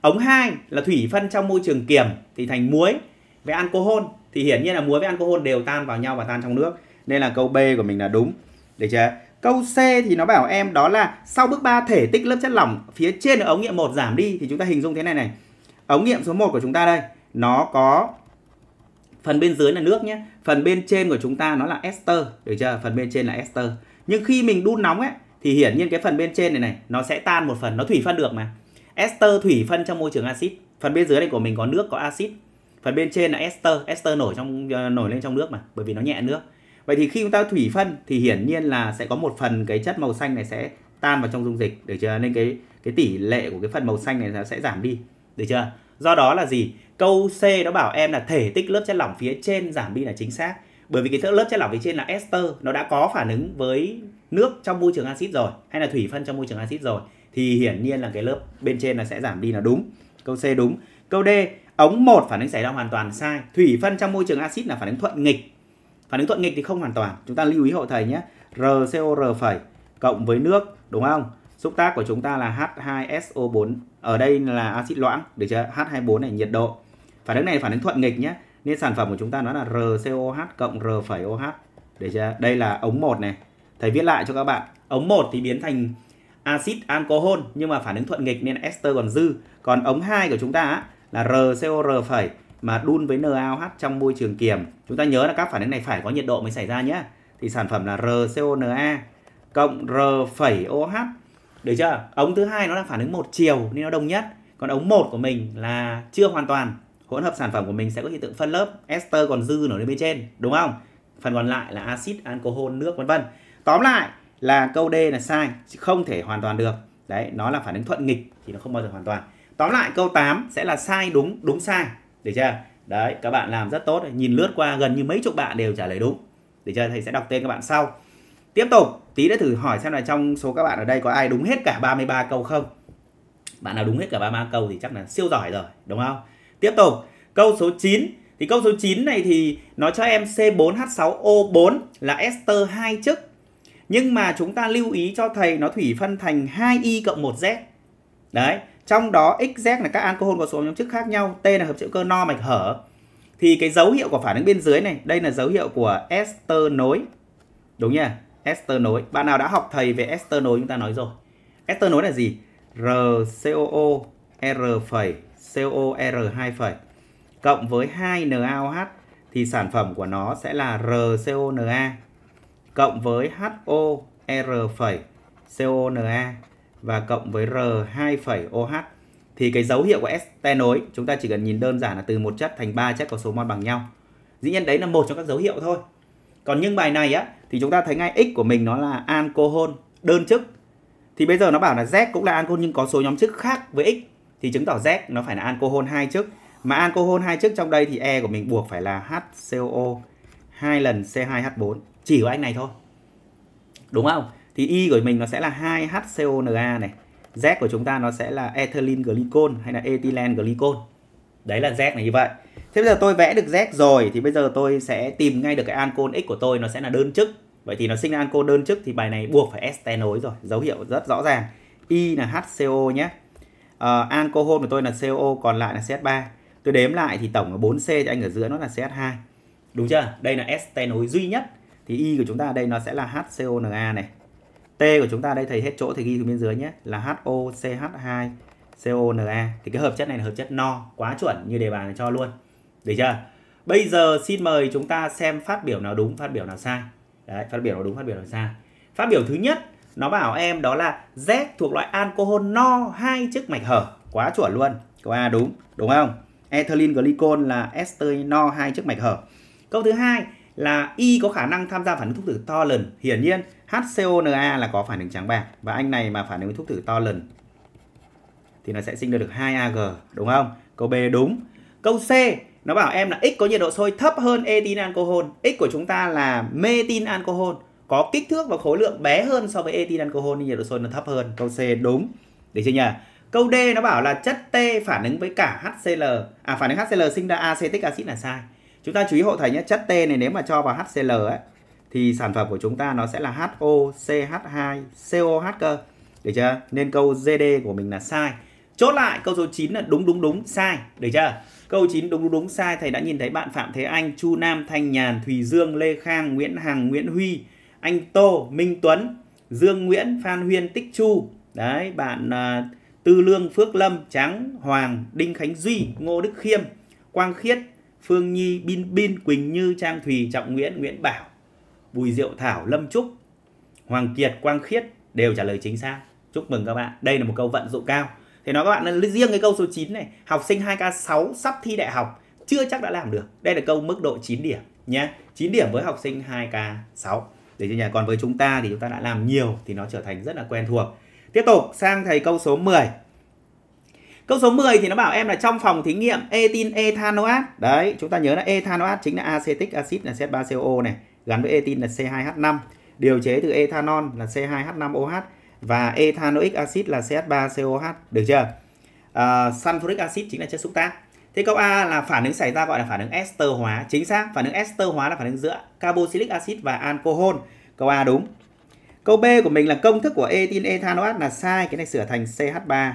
Ống 2 là thủy phân trong môi trường kiềm thì thành muối với alcohol thì hiển nhiên là muối với alcohol đều tan vào nhau và tan trong nước. Nên là câu B của mình là đúng. Được chưa? Câu C thì nó bảo em đó là sau bước 3 thể tích lớp chất lỏng phía trên ở ống nghiệm 1 giảm đi thì chúng ta hình dung thế này này. Ống nghiệm số 1 của chúng ta đây, nó có phần bên dưới là nước nhé, phần bên trên của chúng ta nó là ester, được chưa? Phần bên trên là ester. Nhưng khi mình đun nóng ấy thì hiển nhiên cái phần bên trên này này nó sẽ tan một phần, nó thủy phân được mà ester thủy phân trong môi trường axit phần bên dưới này của mình có nước có axit phần bên trên là ester ester nổi trong ờ, nổi lên trong nước mà bởi vì nó nhẹ nước vậy thì khi chúng ta thủy phân thì hiển nhiên là sẽ có một phần cái chất màu xanh này sẽ tan vào trong dung dịch Để chưa nên cái cái tỷ lệ của cái phần màu xanh này nó sẽ giảm đi được chưa do đó là gì câu c nó bảo em là thể tích lớp chất lỏng phía trên giảm đi là chính xác bởi vì cái lớp chất lỏng phía trên là ester nó đã có phản ứng với nước trong môi trường axit rồi hay là thủy phân trong môi trường axit rồi thì hiển nhiên là cái lớp bên trên là sẽ giảm đi là đúng. Câu C đúng. Câu D, ống 1 phản ứng xảy ra hoàn toàn sai. Thủy phân trong môi trường axit là phản ứng thuận nghịch. Phản ứng thuận nghịch thì không hoàn toàn. Chúng ta lưu ý hộ thầy nhé. RCOR phẩy cộng với nước, đúng không? Xúc tác của chúng ta là H2SO4. Ở đây là axit loãng, được chưa? H24 này nhiệt độ. Phản ứng này phản ứng thuận nghịch nhé. Nên sản phẩm của chúng ta nó là RCOH cộng R phẩy OH. Được chưa? Đây là ống 1 này. Thầy viết lại cho các bạn. Ống 1 thì biến thành axit alcohol nhưng mà phản ứng thuận nghịch nên ester còn dư. Còn ống 2 của chúng ta á, là RCOR phẩy mà đun với NaOH trong môi trường kiềm. Chúng ta nhớ là các phản ứng này phải có nhiệt độ mới xảy ra nhé. Thì sản phẩm là RCONA cộng R phẩy OH. Được chưa? Ống thứ hai nó là phản ứng một chiều nên nó đồng nhất. Còn ống 1 của mình là chưa hoàn toàn. Hỗn hợp sản phẩm của mình sẽ có hiện tượng phân lớp ester còn dư nổi lên bên trên, đúng không? Phần còn lại là axit, alcohol, nước vân vân. Tóm lại, là câu D là sai không thể hoàn toàn được đấy nó là phản ứng thuận nghịch thì nó không bao giờ hoàn toàn tóm lại câu 8 sẽ là sai đúng đúng sai được chưa đấy các bạn làm rất tốt nhìn lướt qua gần như mấy chục bạn đều trả lời đúng được chưa thầy sẽ đọc tên các bạn sau tiếp tục tí đã thử hỏi xem là trong số các bạn ở đây có ai đúng hết cả 33 câu không bạn nào đúng hết cả 33 câu thì chắc là siêu giỏi rồi đúng không tiếp tục câu số 9 thì câu số 9 này thì nó cho em C4H6O4 là ester hai chức nhưng mà chúng ta lưu ý cho thầy nó thủy phân thành 2Y cộng 1Z. Đấy, trong đó XZ là các alcohol có số nhóm chức khác nhau, T là hợp chất cơ no mạch hở. Thì cái dấu hiệu của phản ứng bên dưới này, đây là dấu hiệu của ester nối. Đúng nhỉ? Ester nối. Bạn nào đã học thầy về ester nối chúng ta nói rồi. Ester nối là gì? RCOO R phẩy COR 2 phẩy cộng với 2NaOH thì sản phẩm của nó sẽ là RCONa cộng với HOR phẩy CONA và cộng với R2 phẩy OH thì cái dấu hiệu của este nối chúng ta chỉ cần nhìn đơn giản là từ một chất thành ba chất có số mol bằng nhau. Dĩ nhiên đấy là một trong các dấu hiệu thôi. Còn những bài này á thì chúng ta thấy ngay x của mình nó là alcohol đơn chức. Thì bây giờ nó bảo là Z cũng là alcohol nhưng có số nhóm chức khác với x thì chứng tỏ Z nó phải là alcohol hai chức. Mà alcohol hai chức trong đây thì E của mình buộc phải là HCO 2 lần C2H4 chỉ của anh này thôi đúng không thì Y của mình nó sẽ là 2HCONA này Z của chúng ta nó sẽ là ethylene glycol hay là ethylene glycol đấy là Z này như vậy thế bây giờ tôi vẽ được Z rồi thì bây giờ tôi sẽ tìm ngay được cái ancol X của tôi nó sẽ là đơn chức vậy thì nó sinh ra ancon đơn chức thì bài này buộc phải este nối rồi dấu hiệu rất rõ ràng Y là HCO nhé uh, alcohol của tôi là CO còn lại là CH3 tôi đếm lại thì tổng là 4C thì anh ở giữa nó là CH2 đúng chưa đây là este nối duy nhất thì Y của chúng ta ở đây nó sẽ là HCONA này. T của chúng ta đây thầy hết chỗ thì ghi từ bên dưới nhé là HOCH2 CONA. Thì cái hợp chất này là hợp chất no, quá chuẩn như đề bài này cho luôn. Được chưa? Bây giờ xin mời chúng ta xem phát biểu nào đúng, phát biểu nào sai. Đấy, phát biểu nào đúng, phát biểu nào sai. Phát biểu thứ nhất nó bảo em đó là Z thuộc loại alcohol no hai chức mạch hở. Quá chuẩn luôn. Câu A đúng, đúng không? Ethylene glycol là ester no hai chức mạch hở. Câu thứ hai, là Y có khả năng tham gia phản ứng thuốc thử to lần. Hiển nhiên HCONA là có phản ứng trắng bạc và anh này mà phản ứng với thuốc thử to lần thì nó sẽ sinh ra được 2Ag đúng không? Câu B đúng. Câu C nó bảo em là x có nhiệt độ sôi thấp hơn etin alcohol. X của chúng ta là metin alcohol có kích thước và khối lượng bé hơn so với etin alcohol nên nhiệt độ sôi nó thấp hơn. Câu C đúng. Được chưa nhỉ? Câu D nó bảo là chất T phản ứng với cả HCl. À phản ứng HCl sinh ra acetic acid là sai. Chúng ta chú ý hộ thầy nhé, chất T này nếu mà cho vào HCl ấy thì sản phẩm của chúng ta nó sẽ là HOCH2 COH cơ. Được chưa? Nên câu GD của mình là sai. Chốt lại câu số 9 là đúng đúng đúng sai, được chưa? Câu 9 đúng đúng đúng sai thầy đã nhìn thấy bạn Phạm Thế Anh, Chu Nam, Thanh Nhàn, Thùy Dương, Lê Khang, Nguyễn Hằng, Nguyễn Huy, anh Tô, Minh Tuấn, Dương Nguyễn, Phan Huyên, Tích Chu. Đấy, bạn uh, Tư Lương, Phước Lâm, Tráng Hoàng, Đinh Khánh Duy, Ngô Đức Khiêm, Quang Khiết, Phương Nhi, Bin Bin, Quỳnh Như, Trang Thùy, Trọng Nguyễn, Nguyễn Bảo, Bùi Diệu Thảo, Lâm Trúc, Hoàng Kiệt, Quang Khiết đều trả lời chính xác. Chúc mừng các bạn. Đây là một câu vận dụng cao. Thì nói các bạn là riêng cái câu số 9 này, học sinh 2K6 sắp thi đại học chưa chắc đã làm được. Đây là câu mức độ 9 điểm nhé. 9 điểm với học sinh 2K6. Để cho nhà còn với chúng ta thì chúng ta đã làm nhiều thì nó trở thành rất là quen thuộc. Tiếp tục sang thầy câu số 10. Câu số 10 thì nó bảo em là trong phòng thí nghiệm etin ethanoat. Đấy, chúng ta nhớ là ethanoat chính là acetic acid là c 3 co này, gắn với etin là C2H5. Điều chế từ ethanol là C2H5OH và ethanoic acid là CH3COH, được chưa? À, sulfuric acid chính là chất xúc tác. Thế câu A là phản ứng xảy ra gọi là phản ứng ester hóa. Chính xác, phản ứng ester hóa là phản ứng giữa carboxylic acid và alcohol. Câu A đúng. Câu B của mình là công thức của etin ethanoat là sai, cái này sửa thành CH3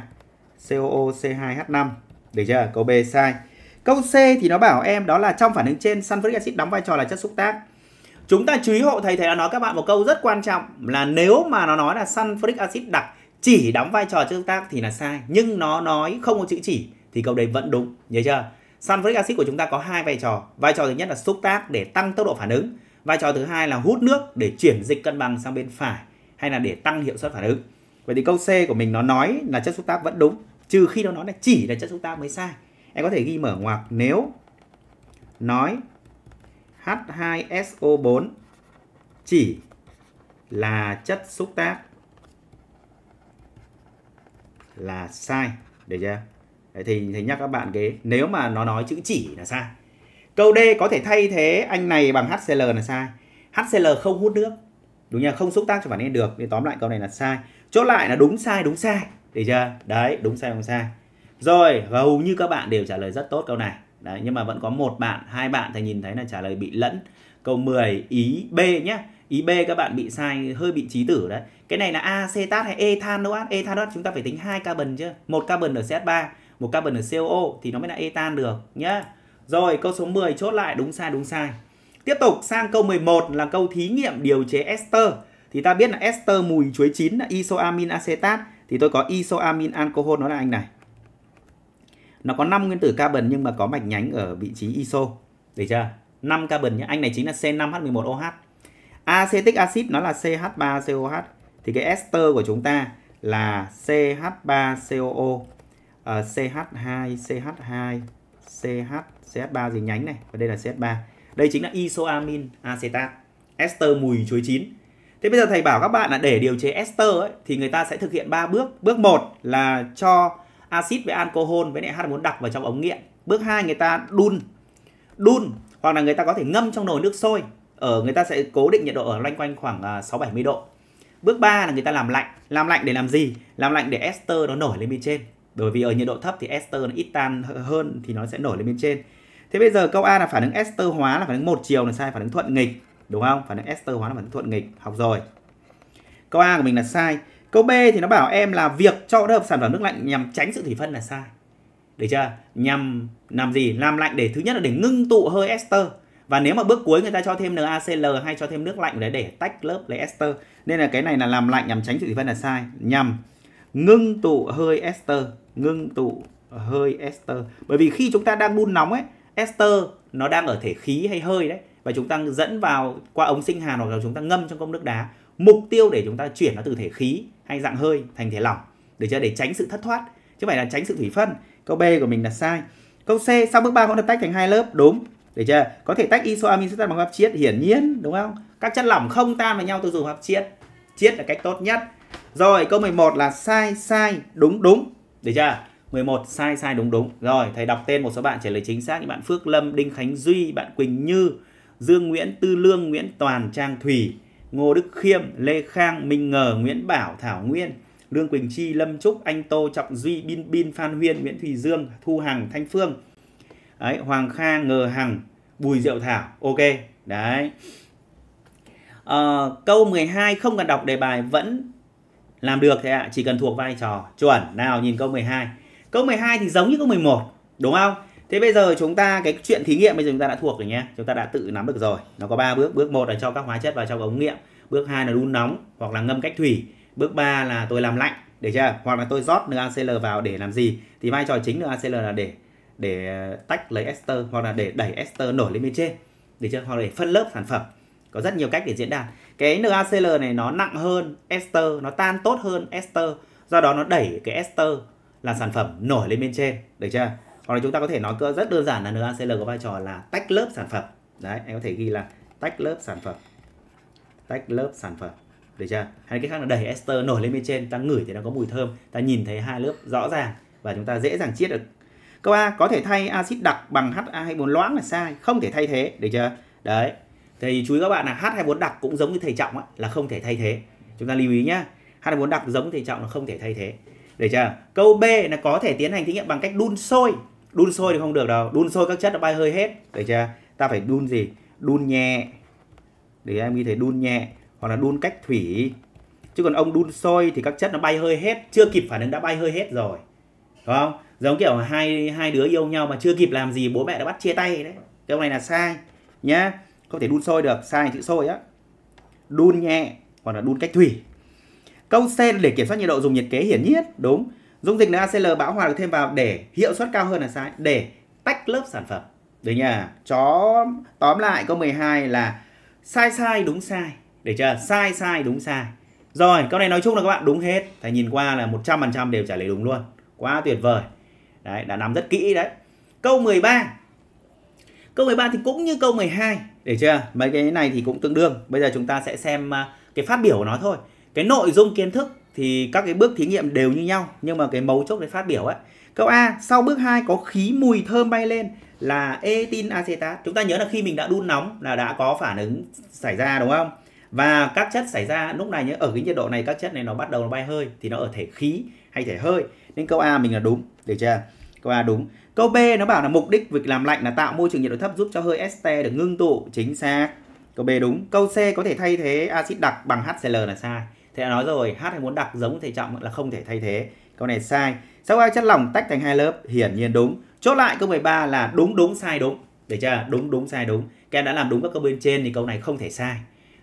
COO c 2 h 5 Được chưa? Câu B sai. Câu C thì nó bảo em đó là trong phản ứng trên sulfuric acid đóng vai trò là chất xúc tác. Chúng ta chú ý hộ thầy thầy đã nói các bạn một câu rất quan trọng là nếu mà nó nói là sulfuric acid đặc chỉ đóng vai trò chất xúc tác thì là sai, nhưng nó nói không có chữ chỉ thì câu đấy vẫn đúng, nhớ chưa? Sulfuric acid của chúng ta có hai vai trò. Vai trò thứ nhất là xúc tác để tăng tốc độ phản ứng. Vai trò thứ hai là hút nước để chuyển dịch cân bằng sang bên phải hay là để tăng hiệu suất phản ứng. Vậy thì câu C của mình nó nói là chất xúc tác vẫn đúng trừ khi nó nói là chỉ là chất xúc tác mới sai em có thể ghi mở ngoặc nếu nói H2SO4 chỉ là chất xúc tác là sai được chưa Đấy, thì thì nhắc các bạn cái nếu mà nó nói chữ chỉ là sai câu D có thể thay thế anh này bằng HCl là sai HCl không hút nước đúng nha không xúc tác cho phản ứng được thì tóm lại câu này là sai chốt lại là đúng sai đúng sai được chưa đấy đúng sai không sai rồi và hầu như các bạn đều trả lời rất tốt câu này đấy, nhưng mà vẫn có một bạn hai bạn thầy nhìn thấy là trả lời bị lẫn câu 10 ý b nhé ý b các bạn bị sai hơi bị trí tử đấy cái này là acetat hay ethanoat ethanoat chúng ta phải tính hai carbon chứ một carbon ở CH3 một carbon ở COO thì nó mới là ethan được nhá rồi câu số 10 chốt lại đúng sai đúng sai tiếp tục sang câu 11 là câu thí nghiệm điều chế ester thì ta biết là ester mùi chuối chín là isoamin acetat thì tôi có isoamin alcohol nó là anh này nó có 5 nguyên tử carbon nhưng mà có mạch nhánh ở vị trí iso được chưa 5 carbon nhé anh này chính là C5H11OH acetic acid nó là CH3COH thì cái ester của chúng ta là CH3COO uh, ờ, CH2 CH2 CH CH3 gì nhánh này và đây là CH3 đây chính là isoamin acetat ester mùi chuối chín Thế bây giờ thầy bảo các bạn là để điều chế ester ấy, thì người ta sẽ thực hiện 3 bước. Bước 1 là cho axit với alcohol với lại H4 đặc vào trong ống nghiệm Bước 2 người ta đun. Đun hoặc là người ta có thể ngâm trong nồi nước sôi. Ở người ta sẽ cố định nhiệt độ ở loanh quanh khoảng 6 à, 70 độ. Bước 3 là người ta làm lạnh. Làm lạnh để làm gì? Làm lạnh để ester nó nổi lên bên trên. Bởi vì ở nhiệt độ thấp thì ester nó ít tan hơn thì nó sẽ nổi lên bên trên. Thế bây giờ câu A là phản ứng ester hóa là phản ứng một chiều là sai, phản ứng thuận nghịch đúng không? Phản ứng ester hóa là phản ứng thuận nghịch, học rồi. Câu A của mình là sai. Câu B thì nó bảo em là việc cho các hợp sản phẩm nước lạnh nhằm tránh sự thủy phân là sai. Được chưa? Nhằm làm gì? Làm lạnh để thứ nhất là để ngưng tụ hơi ester. Và nếu mà bước cuối người ta cho thêm NaCl hay cho thêm nước lạnh để để tách lớp lấy ester. Nên là cái này là làm lạnh nhằm tránh sự thủy phân là sai. Nhằm ngưng tụ hơi ester, ngưng tụ hơi ester. Bởi vì khi chúng ta đang đun nóng ấy, ester nó đang ở thể khí hay hơi đấy và chúng ta dẫn vào qua ống sinh hàn hoặc là chúng ta ngâm trong công nước đá mục tiêu để chúng ta chuyển nó từ thể khí hay dạng hơi thành thể lỏng để cho để tránh sự thất thoát chứ phải là tránh sự thủy phân câu b của mình là sai câu c sau bước ba có được tách thành hai lớp đúng để chưa có thể tách isoamin tan bằng hợp chiết hiển nhiên đúng không các chất lỏng không tan vào nhau tôi dùng hợp chiết chiết là cách tốt nhất rồi câu 11 là sai sai đúng đúng được chưa 11 sai sai đúng đúng rồi thầy đọc tên một số bạn trả lời chính xác như bạn Phước Lâm Đinh Khánh Duy bạn Quỳnh Như Dương Nguyễn, Tư Lương, Nguyễn Toàn, Trang Thủy, Ngô Đức Khiêm, Lê Khang, Minh Ngờ, Nguyễn Bảo, Thảo Nguyên, Lương Quỳnh Chi, Lâm Trúc, Anh Tô, Trọng Duy, Bin Bin, Phan Huyên, Nguyễn Thùy Dương, Thu Hằng, Thanh Phương. Đấy, Hoàng Kha, Ngờ Hằng, Bùi Diệu Thảo. Ok, đấy. À, câu 12 không cần đọc đề bài vẫn làm được thế ạ, à. chỉ cần thuộc vai trò. Chuẩn, nào nhìn câu 12. Câu 12 thì giống như câu 11, đúng không? Thế bây giờ chúng ta cái chuyện thí nghiệm bây giờ chúng ta đã thuộc rồi nhé Chúng ta đã tự nắm được rồi Nó có 3 bước Bước 1 là cho các hóa chất vào trong ống nghiệm Bước 2 là đun nóng hoặc là ngâm cách thủy Bước 3 là tôi làm lạnh để chưa Hoặc là tôi rót NaCl vào để làm gì Thì vai trò chính NaCl là để để ờ, tách lấy ester hoặc là để đẩy ester nổi lên bên trên để chưa hoặc là để phân lớp sản phẩm có rất nhiều cách để diễn đạt cái NaCl này nó nặng hơn ester nó tan tốt hơn ester do đó nó đẩy cái ester là sản phẩm nổi lên bên trên được chưa hoặc là chúng ta có thể nói cơ rất đơn giản là NaCl có vai trò là tách lớp sản phẩm đấy em có thể ghi là tách lớp sản phẩm tách lớp sản phẩm được chưa hay cái khác là đẩy ester nổi lên bên trên ta ngửi thì nó có mùi thơm ta nhìn thấy hai lớp rõ ràng và chúng ta dễ dàng chiết được câu a có thể thay axit đặc bằng ha24 loãng là sai không thể thay thế được chưa đấy thì chú ý các bạn là H24 đặc cũng giống như thầy trọng ấy, là không thể thay thế. Chúng ta lưu ý nhá. H24 đặc giống thầy trọng là không thể thay thế. Được chưa? Câu B là có thể tiến hành thí nghiệm bằng cách đun sôi đun sôi thì không được đâu đun sôi các chất nó bay hơi hết được chưa ta phải đun gì đun nhẹ để em ghi thấy đun nhẹ hoặc là đun cách thủy chứ còn ông đun sôi thì các chất nó bay hơi hết chưa kịp phản ứng đã bay hơi hết rồi đúng không giống kiểu hai hai đứa yêu nhau mà chưa kịp làm gì bố mẹ đã bắt chia tay đấy cái ông này là sai nhá không thể đun sôi được sai chữ sôi á đun nhẹ hoặc là đun cách thủy câu c để kiểm soát nhiệt độ dùng nhiệt kế hiển nhiên đúng Dung dịch NaCl bão hòa được thêm vào để hiệu suất cao hơn là sai, để tách lớp sản phẩm. Được nhỉ? Chó tóm lại câu 12 là sai sai đúng sai. Để chưa? Sai sai đúng sai. Rồi, câu này nói chung là các bạn đúng hết. Thầy nhìn qua là 100% đều trả lời đúng luôn. Quá tuyệt vời. Đấy, đã nắm rất kỹ đấy. Câu 13. Câu 13 thì cũng như câu 12. Để chưa? Mấy cái này thì cũng tương đương. Bây giờ chúng ta sẽ xem à, cái phát biểu của nó thôi. Cái nội dung kiến thức thì các cái bước thí nghiệm đều như nhau nhưng mà cái mấu chốt để phát biểu ấy câu a sau bước 2 có khí mùi thơm bay lên là etin acetat chúng ta nhớ là khi mình đã đun nóng là đã có phản ứng xảy ra đúng không và các chất xảy ra lúc này nhớ ở cái nhiệt độ này các chất này nó bắt đầu nó bay hơi thì nó ở thể khí hay thể hơi nên câu a mình là đúng được chưa câu a đúng câu b nó bảo là mục đích việc làm lạnh là tạo môi trường nhiệt độ thấp giúp cho hơi este được ngưng tụ chính xác câu b đúng câu c có thể thay thế axit đặc bằng hcl là sai thầy đã nói rồi hát hay muốn đặc giống thầy trọng là không thể thay thế câu này sai sau hai chất lỏng tách thành hai lớp hiển nhiên đúng chốt lại câu 13 là đúng đúng sai đúng để chưa đúng đúng sai đúng các em đã làm đúng các câu bên trên thì câu này không thể sai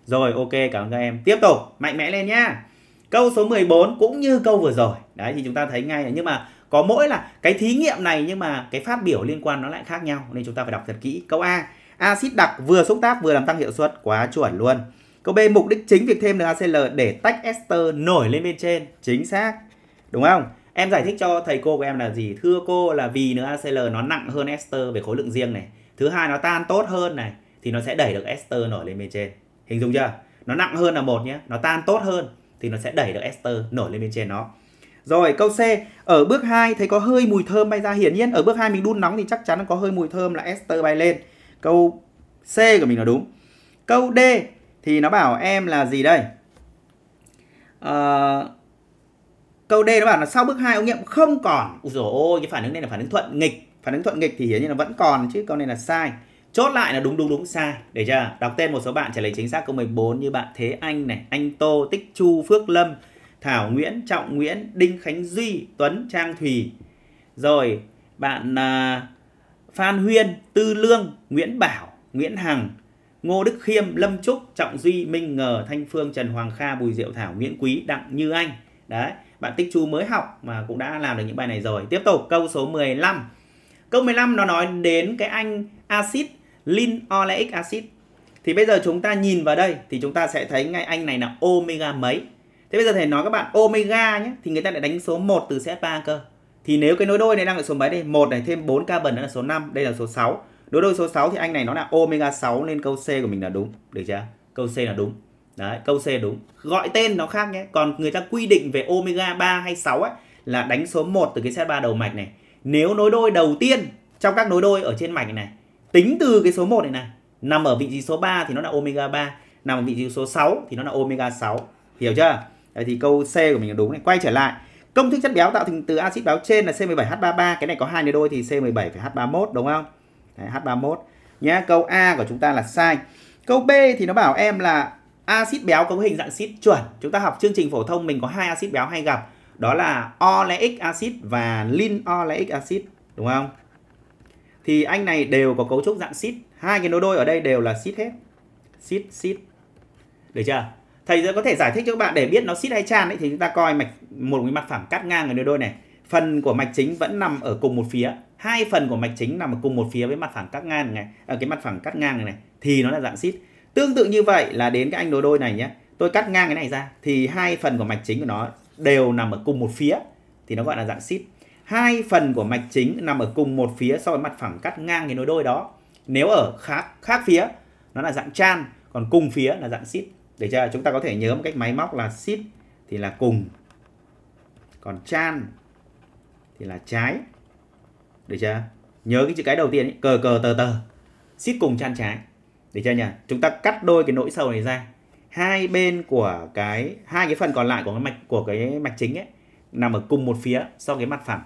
rồi ok cảm ơn các em tiếp tục mạnh mẽ lên nhá câu số 14 cũng như câu vừa rồi đấy thì chúng ta thấy ngay nhưng mà có mỗi là cái thí nghiệm này nhưng mà cái phát biểu liên quan nó lại khác nhau nên chúng ta phải đọc thật kỹ câu a axit đặc vừa xúc tác vừa làm tăng hiệu suất quá chuẩn luôn Câu B mục đích chính việc thêm NaCl để tách ester nổi lên bên trên, chính xác. Đúng không? Em giải thích cho thầy cô của em là gì? Thưa cô là vì NaCl nó nặng hơn ester về khối lượng riêng này. Thứ hai nó tan tốt hơn này thì nó sẽ đẩy được ester nổi lên bên trên. Hình dung chưa? Nó nặng hơn là một nhé, nó tan tốt hơn thì nó sẽ đẩy được ester nổi lên bên trên nó. Rồi câu C, ở bước 2 thấy có hơi mùi thơm bay ra hiển nhiên ở bước 2 mình đun nóng thì chắc chắn nó có hơi mùi thơm là ester bay lên. Câu C của mình là đúng. Câu D, thì nó bảo em là gì đây? Uh, câu D nó bảo là sau bước hai ống nghiệm không còn. Ui dồi ôi, cái phản ứng này là phản ứng thuận nghịch. Phản ứng thuận nghịch thì hiển nhiên là vẫn còn chứ câu này là sai. Chốt lại là đúng đúng đúng sai. Để chưa? Đọc tên một số bạn trả lời chính xác câu 14 như bạn Thế Anh này, Anh Tô, Tích Chu, Phước Lâm, Thảo Nguyễn, Trọng Nguyễn, Đinh Khánh Duy, Tuấn, Trang Thùy. Rồi, bạn uh, Phan Huyên, Tư Lương, Nguyễn Bảo, Nguyễn Hằng, Ngô Đức Khiêm, Lâm Trúc, Trọng Duy, Minh Ngờ, Thanh Phương, Trần Hoàng Kha, Bùi Diệu Thảo, Nguyễn Quý, Đặng Như Anh. Đấy, bạn Tích Chu mới học mà cũng đã làm được những bài này rồi. Tiếp tục câu số 15. Câu 15 nó nói đến cái anh axit linoleic acid. Thì bây giờ chúng ta nhìn vào đây thì chúng ta sẽ thấy ngay anh này là omega mấy. Thế bây giờ thầy nói các bạn omega nhé thì người ta lại đánh số 1 từ Z3 cơ. Thì nếu cái nối đôi này đang ở số mấy đây? 1 này thêm 4 carbon đó là số 5, đây là số 6 Đối đôi số 6 thì anh này nó là omega 6 nên câu C của mình là đúng, được chưa? Câu C là đúng. Đấy, câu C đúng. Gọi tên nó khác nhé. Còn người ta quy định về omega 3 hay 6 ấy là đánh số 1 từ cái set 3 đầu mạch này. Nếu nối đôi đầu tiên trong các nối đôi ở trên mạch này tính từ cái số 1 này này nằm ở vị trí số 3 thì nó là omega 3, nằm ở vị trí số 6 thì nó là omega 6. Hiểu chưa? Đấy, thì câu C của mình là đúng này. Quay trở lại, công thức chất béo tạo thành từ axit béo trên là C17H33, cái này có hai nối đôi thì C17 phải H31 đúng không? Đấy, H31 nhé. Câu A của chúng ta là sai. Câu B thì nó bảo em là axit béo có hình dạng xít chuẩn. Chúng ta học chương trình phổ thông mình có hai axit béo hay gặp, đó là oleic acid và linoleic acid, đúng không? Thì anh này đều có cấu trúc dạng xít, hai cái nối đôi ở đây đều là xít hết. Xít xít. Được chưa? Thầy sẽ có thể giải thích cho các bạn để biết nó xít hay tràn ấy thì chúng ta coi mạch một cái mặt phẳng cắt ngang ở nối đôi này. Phần của mạch chính vẫn nằm ở cùng một phía, hai phần của mạch chính nằm ở cùng một phía với mặt phẳng cắt ngang này à, cái mặt phẳng cắt ngang này này thì nó là dạng xít tương tự như vậy là đến cái anh đối đôi này nhé tôi cắt ngang cái này ra thì hai phần của mạch chính của nó đều nằm ở cùng một phía thì nó gọi là dạng xít hai phần của mạch chính nằm ở cùng một phía so với mặt phẳng cắt ngang cái nối đôi đó nếu ở khác khác phía nó là dạng chan còn cùng phía là dạng xít để cho chúng ta có thể nhớ một cách máy móc là xít thì là cùng còn chan thì là trái được chưa nhớ cái chữ cái đầu tiên ấy, cờ cờ tờ tờ xít cùng chan trái được chưa nhỉ chúng ta cắt đôi cái nỗi sầu này ra hai bên của cái hai cái phần còn lại của cái mạch của cái mạch chính ấy nằm ở cùng một phía so với cái mặt phẳng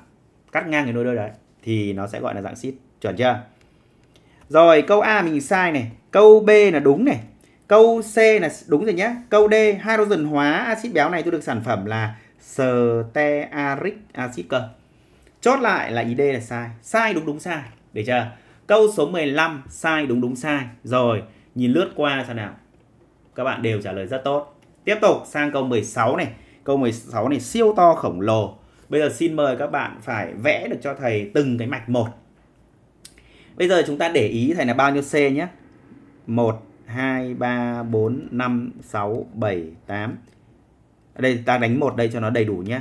cắt ngang cái đôi đôi đấy thì nó sẽ gọi là dạng xít chuẩn chưa rồi câu A mình sai này câu B là đúng này câu C là đúng rồi nhé câu D hydrogen hóa axit béo này tôi được sản phẩm là stearic acid cơ Chốt lại là ID là sai. Sai đúng đúng sai. Được chưa? Câu số 15 sai đúng đúng sai. Rồi, nhìn lướt qua sao nào. Các bạn đều trả lời rất tốt. Tiếp tục sang câu 16 này. Câu 16 này siêu to khổng lồ. Bây giờ xin mời các bạn phải vẽ được cho thầy từng cái mạch một. Bây giờ chúng ta để ý thầy là bao nhiêu C nhé. 1, 2, 3, 4, 5, 6, 7, 8. Ở đây ta đánh một đây cho nó đầy đủ nhé.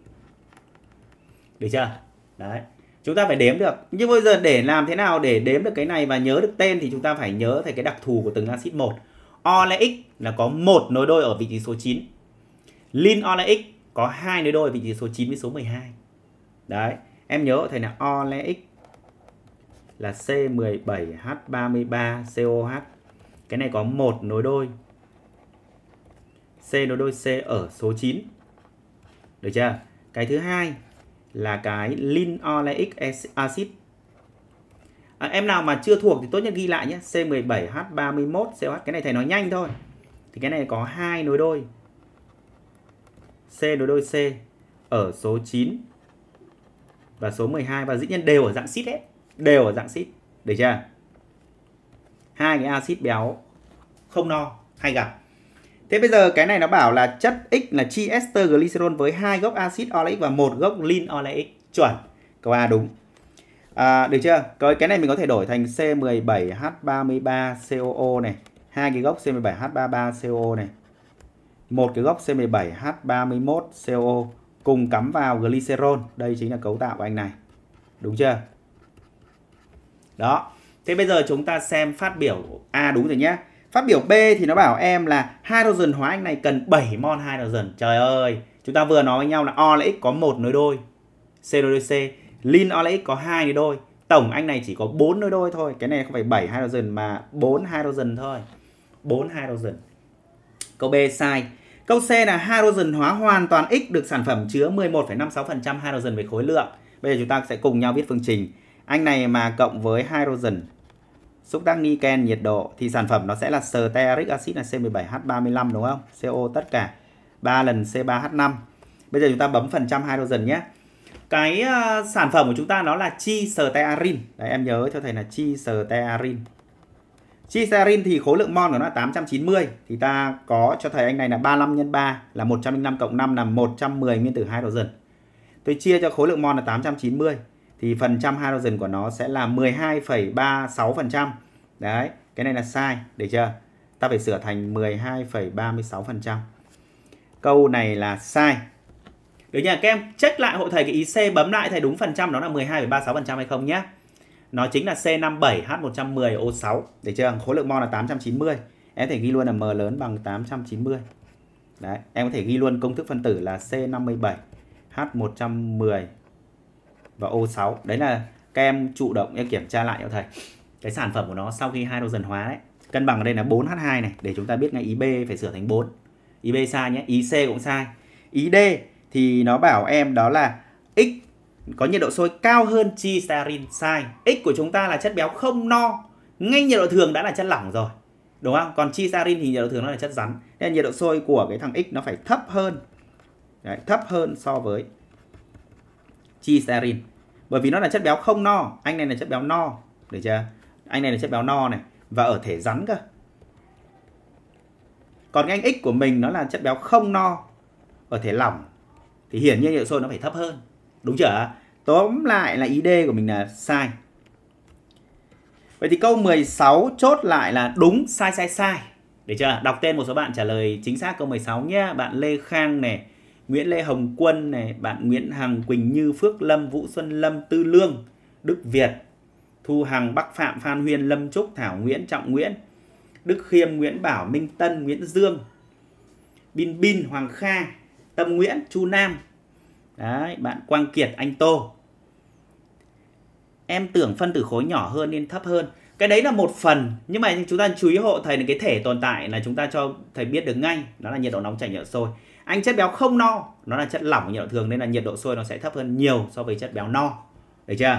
được chưa đấy chúng ta phải đếm được nhưng bây giờ để làm thế nào để đếm được cái này và nhớ được tên thì chúng ta phải nhớ về cái đặc thù của từng axit một Olex là có một nối đôi ở vị trí số 9 Lin Olex có hai nối đôi ở vị trí số 9 với số 12 đấy em nhớ thầy là Olex là C17H33COH cái này có một nối đôi C nối đôi C ở số 9 được chưa cái thứ hai là cái linoleic acid. À, em nào mà chưa thuộc thì tốt nhất ghi lại nhé. C17H31COH. Cái này thầy nói nhanh thôi. Thì cái này có hai nối đôi. C nối đôi C ở số 9 và số 12 và dĩ nhiên đều ở dạng xít hết. Đều ở dạng xít. Được chưa? Hai cái axit béo không no hay gặp Thế bây giờ cái này nó bảo là chất X là chi ester glycerol với hai gốc axit oleic và một gốc lin oleic. Chuẩn. Câu A đúng. À, được chưa? Cái này mình có thể đổi thành C17H33COO này, hai cái gốc C17H33COO này. Một cái gốc C17H31COO cùng cắm vào glycerol. Đây chính là cấu tạo của anh này. Đúng chưa? Đó. Thế bây giờ chúng ta xem phát biểu A đúng rồi nhé. Phát biểu B thì nó bảo em là hydrogen hóa anh này cần 7 mol hydrogen. Trời ơi, chúng ta vừa nói với nhau là O là X có một nối đôi, C nối đôi C, lin O là X có hai nối đôi. Tổng anh này chỉ có 4 nối đôi thôi. Cái này không phải 7 hydrogen mà 4 hydrogen thôi. 4 hydrogen. Câu B sai. Câu C là hydrogen hóa hoàn toàn X được sản phẩm chứa 11,56% hydrogen về khối lượng. Bây giờ chúng ta sẽ cùng nhau viết phương trình. Anh này mà cộng với hydrogen xúc tác niken nhiệt độ thì sản phẩm nó sẽ là stearic acid là C17H35 đúng không? CO tất cả 3 lần C3H5. Bây giờ chúng ta bấm phần trăm hydrogen nhé. Cái uh, sản phẩm của chúng ta nó là chi stearin. Đấy em nhớ cho thầy là chi stearin. Chi stearin thì khối lượng mol của nó là 890 thì ta có cho thầy anh này là 35 nhân 3 là 105 cộng 5 là 110 nguyên tử hydrogen. Tôi chia cho khối lượng mol là 890 thì phần trăm hydrogen của nó sẽ là 12,36%. Đấy, cái này là sai, được chưa? Ta phải sửa thành 12,36%. Câu này là sai. Được nhỉ? Các em check lại hộ thầy cái ý C bấm lại thầy đúng phần trăm nó là 12,36% hay không nhé. Nó chính là C57H110O6, được chưa? Khối lượng mol là 890. Em có thể ghi luôn là M lớn bằng 890. Đấy, em có thể ghi luôn công thức phân tử là C57H110 và O6 đấy là các em chủ động em kiểm tra lại cho thầy cái sản phẩm của nó sau khi hai dần hóa đấy cân bằng ở đây là 4H2 này để chúng ta biết ngay ý B phải sửa thành 4 ý B sai nhé ý C cũng sai ý D thì nó bảo em đó là X có nhiệt độ sôi cao hơn chi starin sai X của chúng ta là chất béo không no ngay nhiệt độ thường đã là chất lỏng rồi đúng không còn chi starin thì nhiệt độ thường nó là chất rắn nên nhiệt độ sôi của cái thằng X nó phải thấp hơn Đấy, thấp hơn so với chi starin bởi vì nó là chất béo không no anh này là chất béo no được chưa anh này là chất béo no này và ở thể rắn cơ còn cái anh x của mình nó là chất béo không no ở thể lỏng thì hiển nhiên hiệu xôi nó phải thấp hơn đúng chưa tóm lại là ý D của mình là sai vậy thì câu 16 chốt lại là đúng sai sai sai được chưa đọc tên một số bạn trả lời chính xác câu 16 nhé bạn Lê Khang này Nguyễn Lê Hồng Quân này, bạn Nguyễn Hằng, Quỳnh Như, Phước Lâm, Vũ Xuân Lâm, Tư Lương, Đức Việt, Thu Hằng, Bắc Phạm, Phan Huyên, Lâm Trúc, Thảo Nguyễn, Trọng Nguyễn, Đức Khiêm, Nguyễn Bảo, Minh Tân, Nguyễn Dương, Bin Bin, Hoàng Kha, Tâm Nguyễn, Chu Nam. Đấy, bạn Quang Kiệt, Anh Tô. Em tưởng phân tử khối nhỏ hơn nên thấp hơn. Cái đấy là một phần, nhưng mà chúng ta chú ý hộ thầy là cái thể tồn tại là chúng ta cho thầy biết được ngay, đó là nhiệt độ nóng chảy nhựa sôi anh chất béo không no nó là chất lỏng của nhiệt độ thường nên là nhiệt độ sôi nó sẽ thấp hơn nhiều so với chất béo no được chưa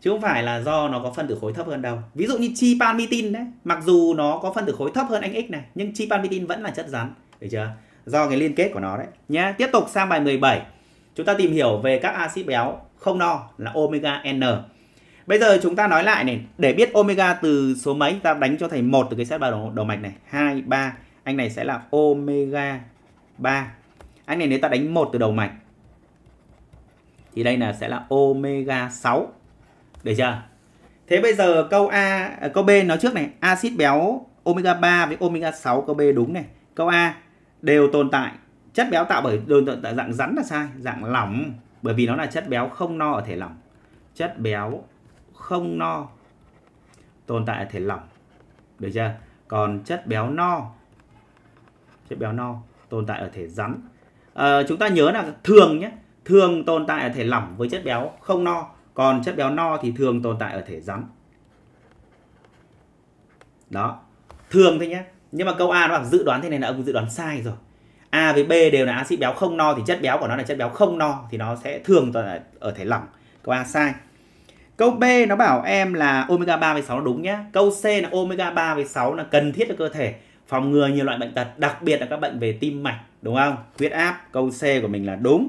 chứ không phải là do nó có phân tử khối thấp hơn đâu ví dụ như chipalmitin đấy mặc dù nó có phân tử khối thấp hơn anh x này nhưng chipalmitin vẫn là chất rắn được chưa do cái liên kết của nó đấy nhé tiếp tục sang bài 17 chúng ta tìm hiểu về các axit béo không no là omega n bây giờ chúng ta nói lại này để biết omega từ số mấy ta đánh cho thầy một từ cái xét bài đầu, đầu mạch này hai ba anh này sẽ là omega 3. Anh này nếu ta đánh một từ đầu mạch thì đây là sẽ là omega 6. Được chưa? Thế bây giờ câu A à, câu B nói trước này, axit béo omega 3 với omega 6 câu B đúng này. Câu A đều tồn tại chất béo tạo bởi đơn tồn tại dạng rắn là sai, dạng lỏng bởi vì nó là chất béo không no ở thể lỏng. Chất béo không no tồn tại ở thể lỏng. Được chưa? Còn chất béo no chất béo no tồn tại ở thể rắn à, chúng ta nhớ là thường nhé thường tồn tại ở thể lỏng với chất béo không no còn chất béo no thì thường tồn tại ở thể rắn đó thường thôi nhé nhưng mà câu a nó bảo dự đoán thế này là ông dự đoán sai rồi a với b đều là axit béo không no thì chất béo của nó là chất béo không no thì nó sẽ thường tồn tại ở thể lỏng câu a sai Câu B nó bảo em là omega 3 với 6 nó đúng nhé. Câu C là omega 3 với 6 là cần thiết cho cơ thể phòng ngừa nhiều loại bệnh tật, đặc biệt là các bệnh về tim mạch, đúng không? Huyết áp, câu C của mình là đúng.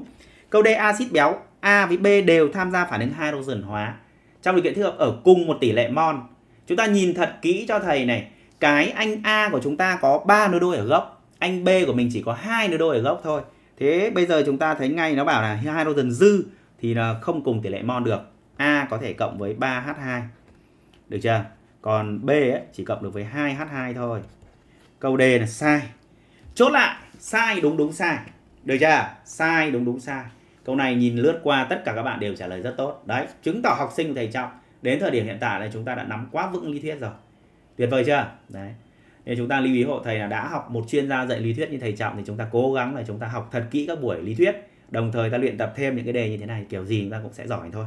Câu D axit béo A với B đều tham gia phản ứng hydrogen hóa trong điều kiện thích hợp ở cùng một tỷ lệ mon. Chúng ta nhìn thật kỹ cho thầy này, cái anh A của chúng ta có 3 nối đôi ở gốc, anh B của mình chỉ có hai nối đôi ở gốc thôi. Thế bây giờ chúng ta thấy ngay nó bảo là hydrogen dư thì là không cùng tỷ lệ mon được. A có thể cộng với 3H2. Được chưa? Còn B ấy, chỉ cộng được với 2H2 thôi. Câu D là sai. Chốt lại, sai đúng đúng sai. Được chưa? Sai đúng đúng sai. Câu này nhìn lướt qua tất cả các bạn đều trả lời rất tốt. Đấy, chứng tỏ học sinh thầy Trọng đến thời điểm hiện tại là chúng ta đã nắm quá vững lý thuyết rồi. Tuyệt vời chưa? Đấy. Nên chúng ta lưu ý hộ thầy là đã học một chuyên gia dạy lý thuyết như thầy Trọng thì chúng ta cố gắng là chúng ta học thật kỹ các buổi lý thuyết, đồng thời ta luyện tập thêm những cái đề như thế này, kiểu gì chúng ta cũng sẽ giỏi thôi.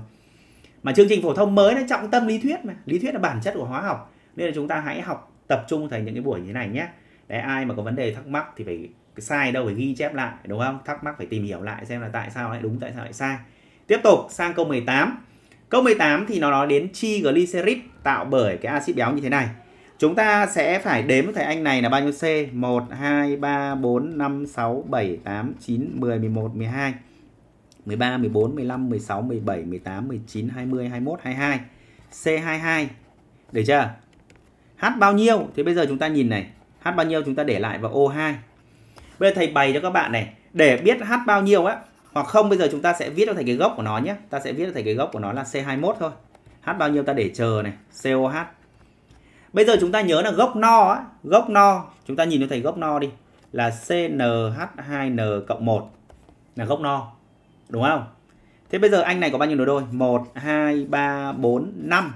Mà chương trình phổ thông mới nó trọng tâm lý thuyết mà, lý thuyết là bản chất của hóa học. Nên là chúng ta hãy học tập trung thành những cái buổi như thế này nhé đấy ai mà có vấn đề thắc mắc thì phải sai đâu phải ghi chép lại đúng không thắc mắc phải tìm hiểu lại xem là tại sao lại đúng tại sao lại sai tiếp tục sang câu 18 câu 18 thì nó nói đến chi glycerid tạo bởi cái axit béo như thế này chúng ta sẽ phải đếm thầy anh này là bao nhiêu C 1 2 3 4 5 6 7 8 9 10 11 12 13 14 15 16 17 18 19 20 21 22 C22 được chưa H bao nhiêu thế bây giờ chúng ta nhìn này H bao nhiêu chúng ta để lại vào O2. Bây giờ thầy bày cho các bạn này, để biết H bao nhiêu á hoặc không bây giờ chúng ta sẽ viết cho thầy cái gốc của nó nhé. Ta sẽ viết cho thầy cái gốc của nó là C21 thôi. H bao nhiêu ta để chờ này, COH. Bây giờ chúng ta nhớ là gốc no á, gốc no, chúng ta nhìn cho thầy gốc no đi là CNH2N cộng một là gốc no. Đúng không? Thế bây giờ anh này có bao nhiêu nối đôi? Một hai ba bốn năm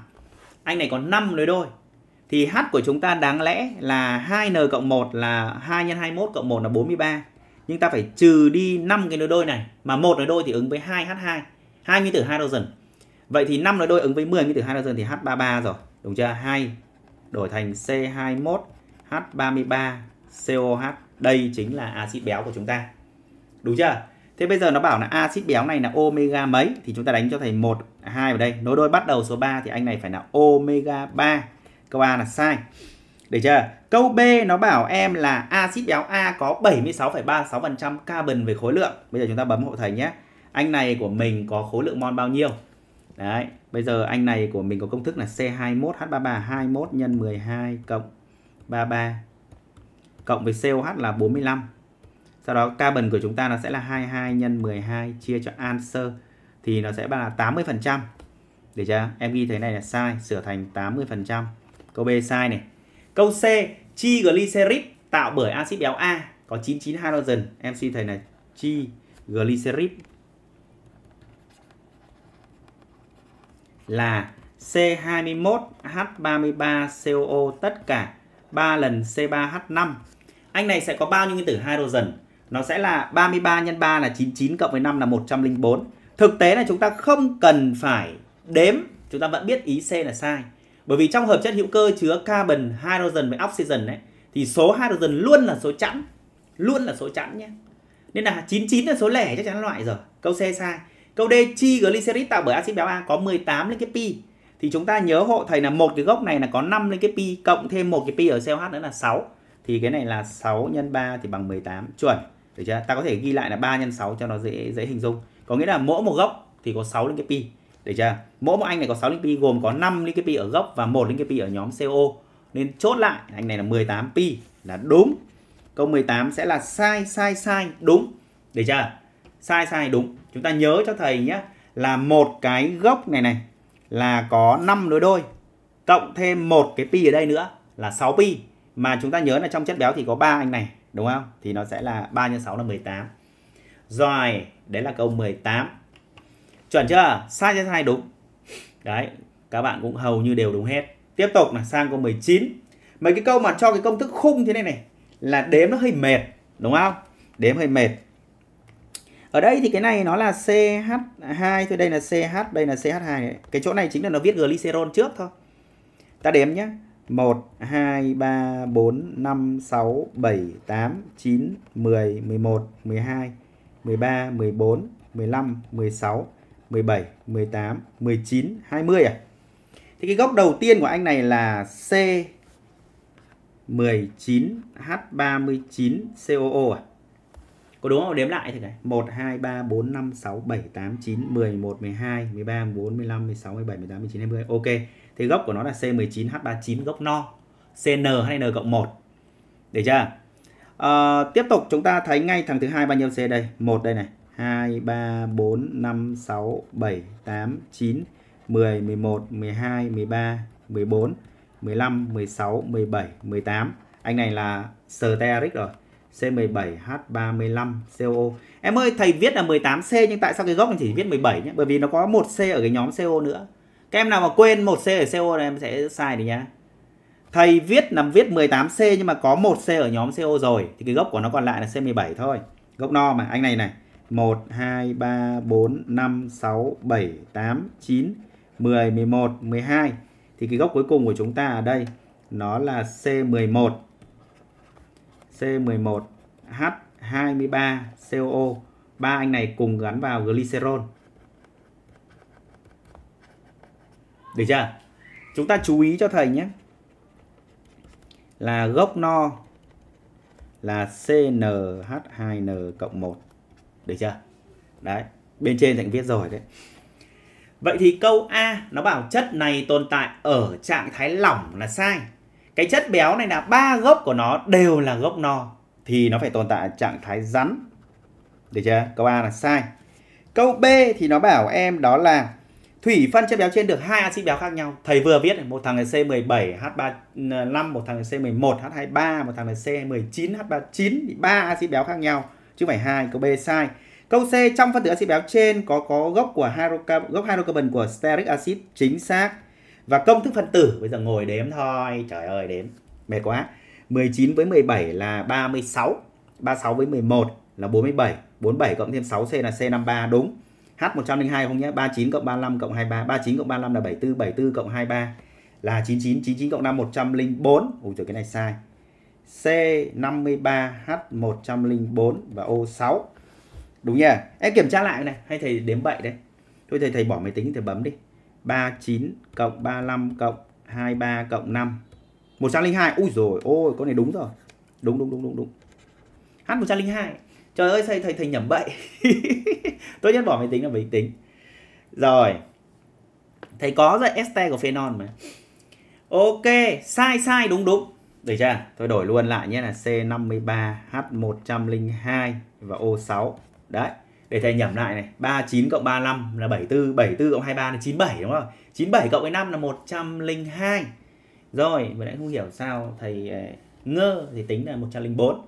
Anh này có 5 nối đôi thì h của chúng ta đáng lẽ là 2n cộng 1 là 2 x 21 cộng 1 là 43. Nhưng ta phải trừ đi 5 cái nối đôi này mà một nối đôi thì ứng với 2h2, hai nguyên tử hydrogen. Vậy thì 5 nối đôi ứng với 10 nguyên tử hydrogen thì H33 rồi, đúng chưa? 2 đổi thành C21 H33 COH. Đây chính là axit béo của chúng ta. Đúng chưa? Thế bây giờ nó bảo là axit béo này là omega mấy thì chúng ta đánh cho thầy 1 2 vào đây. Nối đôi bắt đầu số 3 thì anh này phải là omega 3 Câu A là sai. Được chưa? Câu B nó bảo em là axit béo A có 76,36% carbon về khối lượng. Bây giờ chúng ta bấm hộ thầy nhé. Anh này của mình có khối lượng mol bao nhiêu? Đấy, bây giờ anh này của mình có công thức là C21H33 21 x 12 cộng 33 cộng với COH là 45. Sau đó carbon của chúng ta nó sẽ là 22 x 12 chia cho answer thì nó sẽ là 80%. Được chưa? Em ghi thế này là sai, sửa thành 80%. Câu B sai này. Câu C, chi glycerid tạo bởi axit béo A có 99 hydrogen. Em xin thầy này, chi glycerid là C21H33CO tất cả 3 lần C3H5. Anh này sẽ có bao nhiêu nguyên tử hydrogen? Nó sẽ là 33 nhân 3 là 99 cộng với 5 là 104. Thực tế là chúng ta không cần phải đếm, chúng ta vẫn biết ý C là sai. Bởi vì trong hợp chất hữu cơ chứa carbon, hydrogen và oxygen đấy thì số hydrogen luôn là số chẵn, luôn là số chẵn nhé. Nên là 99 là số lẻ chắc chắn loại rồi. Câu C sai. Câu D chi glycerid tạo bởi axit béo A có 18 liên kết pi. Thì chúng ta nhớ hộ thầy là một cái gốc này là có 5 liên kết pi cộng thêm một cái pi ở COH nữa là 6. Thì cái này là 6 x 3 thì bằng 18 chuẩn. Được chưa? Ta có thể ghi lại là 3 x 6 cho nó dễ dễ hình dung. Có nghĩa là mỗi một gốc thì có 6 liên kết pi để chưa? Mỗi một anh này có 6 link pi gồm có 5 link pi ở gốc và một link pi ở nhóm CO. Nên chốt lại anh này là 18 pi là đúng. Câu 18 sẽ là sai sai sai đúng. để chưa? Sai sai đúng. Chúng ta nhớ cho thầy nhé là một cái gốc này này là có 5 nối đôi cộng thêm một cái pi ở đây nữa là 6 pi mà chúng ta nhớ là trong chất béo thì có ba anh này đúng không? Thì nó sẽ là 3 x 6 là 18. Rồi, đấy là câu 18 chuẩn chưa sai trên hai đúng đấy các bạn cũng hầu như đều đúng hết tiếp tục là sang câu 19 mấy cái câu mà cho cái công thức khung thế này này là đếm nó hơi mệt đúng không đếm hơi mệt ở đây thì cái này nó là CH2 thôi đây là CH đây là CH2 này. cái chỗ này chính là nó viết glycerol trước thôi ta đếm nhé 1 2 3 4 5 6 7 8 9 10 11 12 13 14 15 16 17, 18, 19, 20 à. Thì cái góc đầu tiên của anh này là C 19H39COO à. Có đúng không? Đếm lại thì này. 1 2 3 4 5 6 7 8 9 11 12 13 14 15 16 17 18 19 20. Ok. Thì gốc của nó là C19H39 gốc no. CN hay N cộng 1. Được chưa? À, tiếp tục chúng ta thấy ngay thằng thứ hai bao nhiêu C đây? 1 đây này. 2, 3, 4, 5, 6, 7, 8, 9, 10, 11, 12, 13, 14, 15, 16, 17, 18. Anh này là STRX rồi. C17H35CO. Em ơi, thầy viết là 18C nhưng tại sao cái gốc anh chỉ viết 17 nhé? Bởi vì nó có 1C ở cái nhóm CO nữa. Các em nào mà quên 1C ở CO này em sẽ sai đấy nhá. Thầy viết là viết 18C nhưng mà có 1C ở nhóm CO rồi thì cái gốc của nó còn lại là C17 thôi. Gốc no mà anh này này 1, 2, 3, 4, 5, 6, 7, 8, 9, 10, 11, 12. Thì cái gốc cuối cùng của chúng ta ở đây nó là C11. C11 H23 COO. Ba anh này cùng gắn vào glycerol. Được chưa? Chúng ta chú ý cho thầy nhé. Là gốc no là CNH2N cộng 1 được chưa đấy bên trên thành viết rồi đấy vậy thì câu a nó bảo chất này tồn tại ở trạng thái lỏng là sai cái chất béo này là ba gốc của nó đều là gốc no thì nó phải tồn tại trạng thái rắn được chưa câu a là sai câu b thì nó bảo em đó là thủy phân chất béo trên được hai axit béo khác nhau. Thầy vừa viết một thằng là C17H35, một thằng là C11H23, một thằng là C19H39 thì ba axit béo khác nhau chứ không phải hai câu B sai câu C trong phân tử axit béo trên có có gốc của hydrocarbon gốc hydrocarbon của stearic acid chính xác và công thức phân tử bây giờ ngồi đếm thôi trời ơi đếm mệt quá 19 với 17 là 36 36 với 11 là 47 47 cộng thêm 6C là C53 đúng H102 không nhé 39 cộng 35 cộng 23 39 cộng 35 là 74 74 cộng 23 là 99 99 cộng 5 104 Ôi trời cái này sai C53H104 và O6. Đúng nhỉ? Em kiểm tra lại này, hay thầy đếm bậy đấy. Thôi thầy thầy bỏ máy tính thì bấm đi. 39 cộng 35 cộng 23 cộng 5. 102. Úi rồi, ôi con này đúng rồi. Đúng đúng đúng đúng đúng. H102. Trời ơi thầy thầy thầy nhầm bậy. Tôi nhất bỏ máy tính là máy tính. Rồi. Thầy có rồi, ST của phenol mà. Ok, sai sai đúng đúng. Được chưa? Tôi đổi luôn lại nhé là C53H102 và O6. Đấy. Để thầy nhẩm lại này, 39 cộng 35 là 74, 74 cộng 23 là 97 đúng không? 97 cộng với 5 là 102. Rồi, vừa nãy không hiểu sao thầy ờ, ngơ thì tính là 104.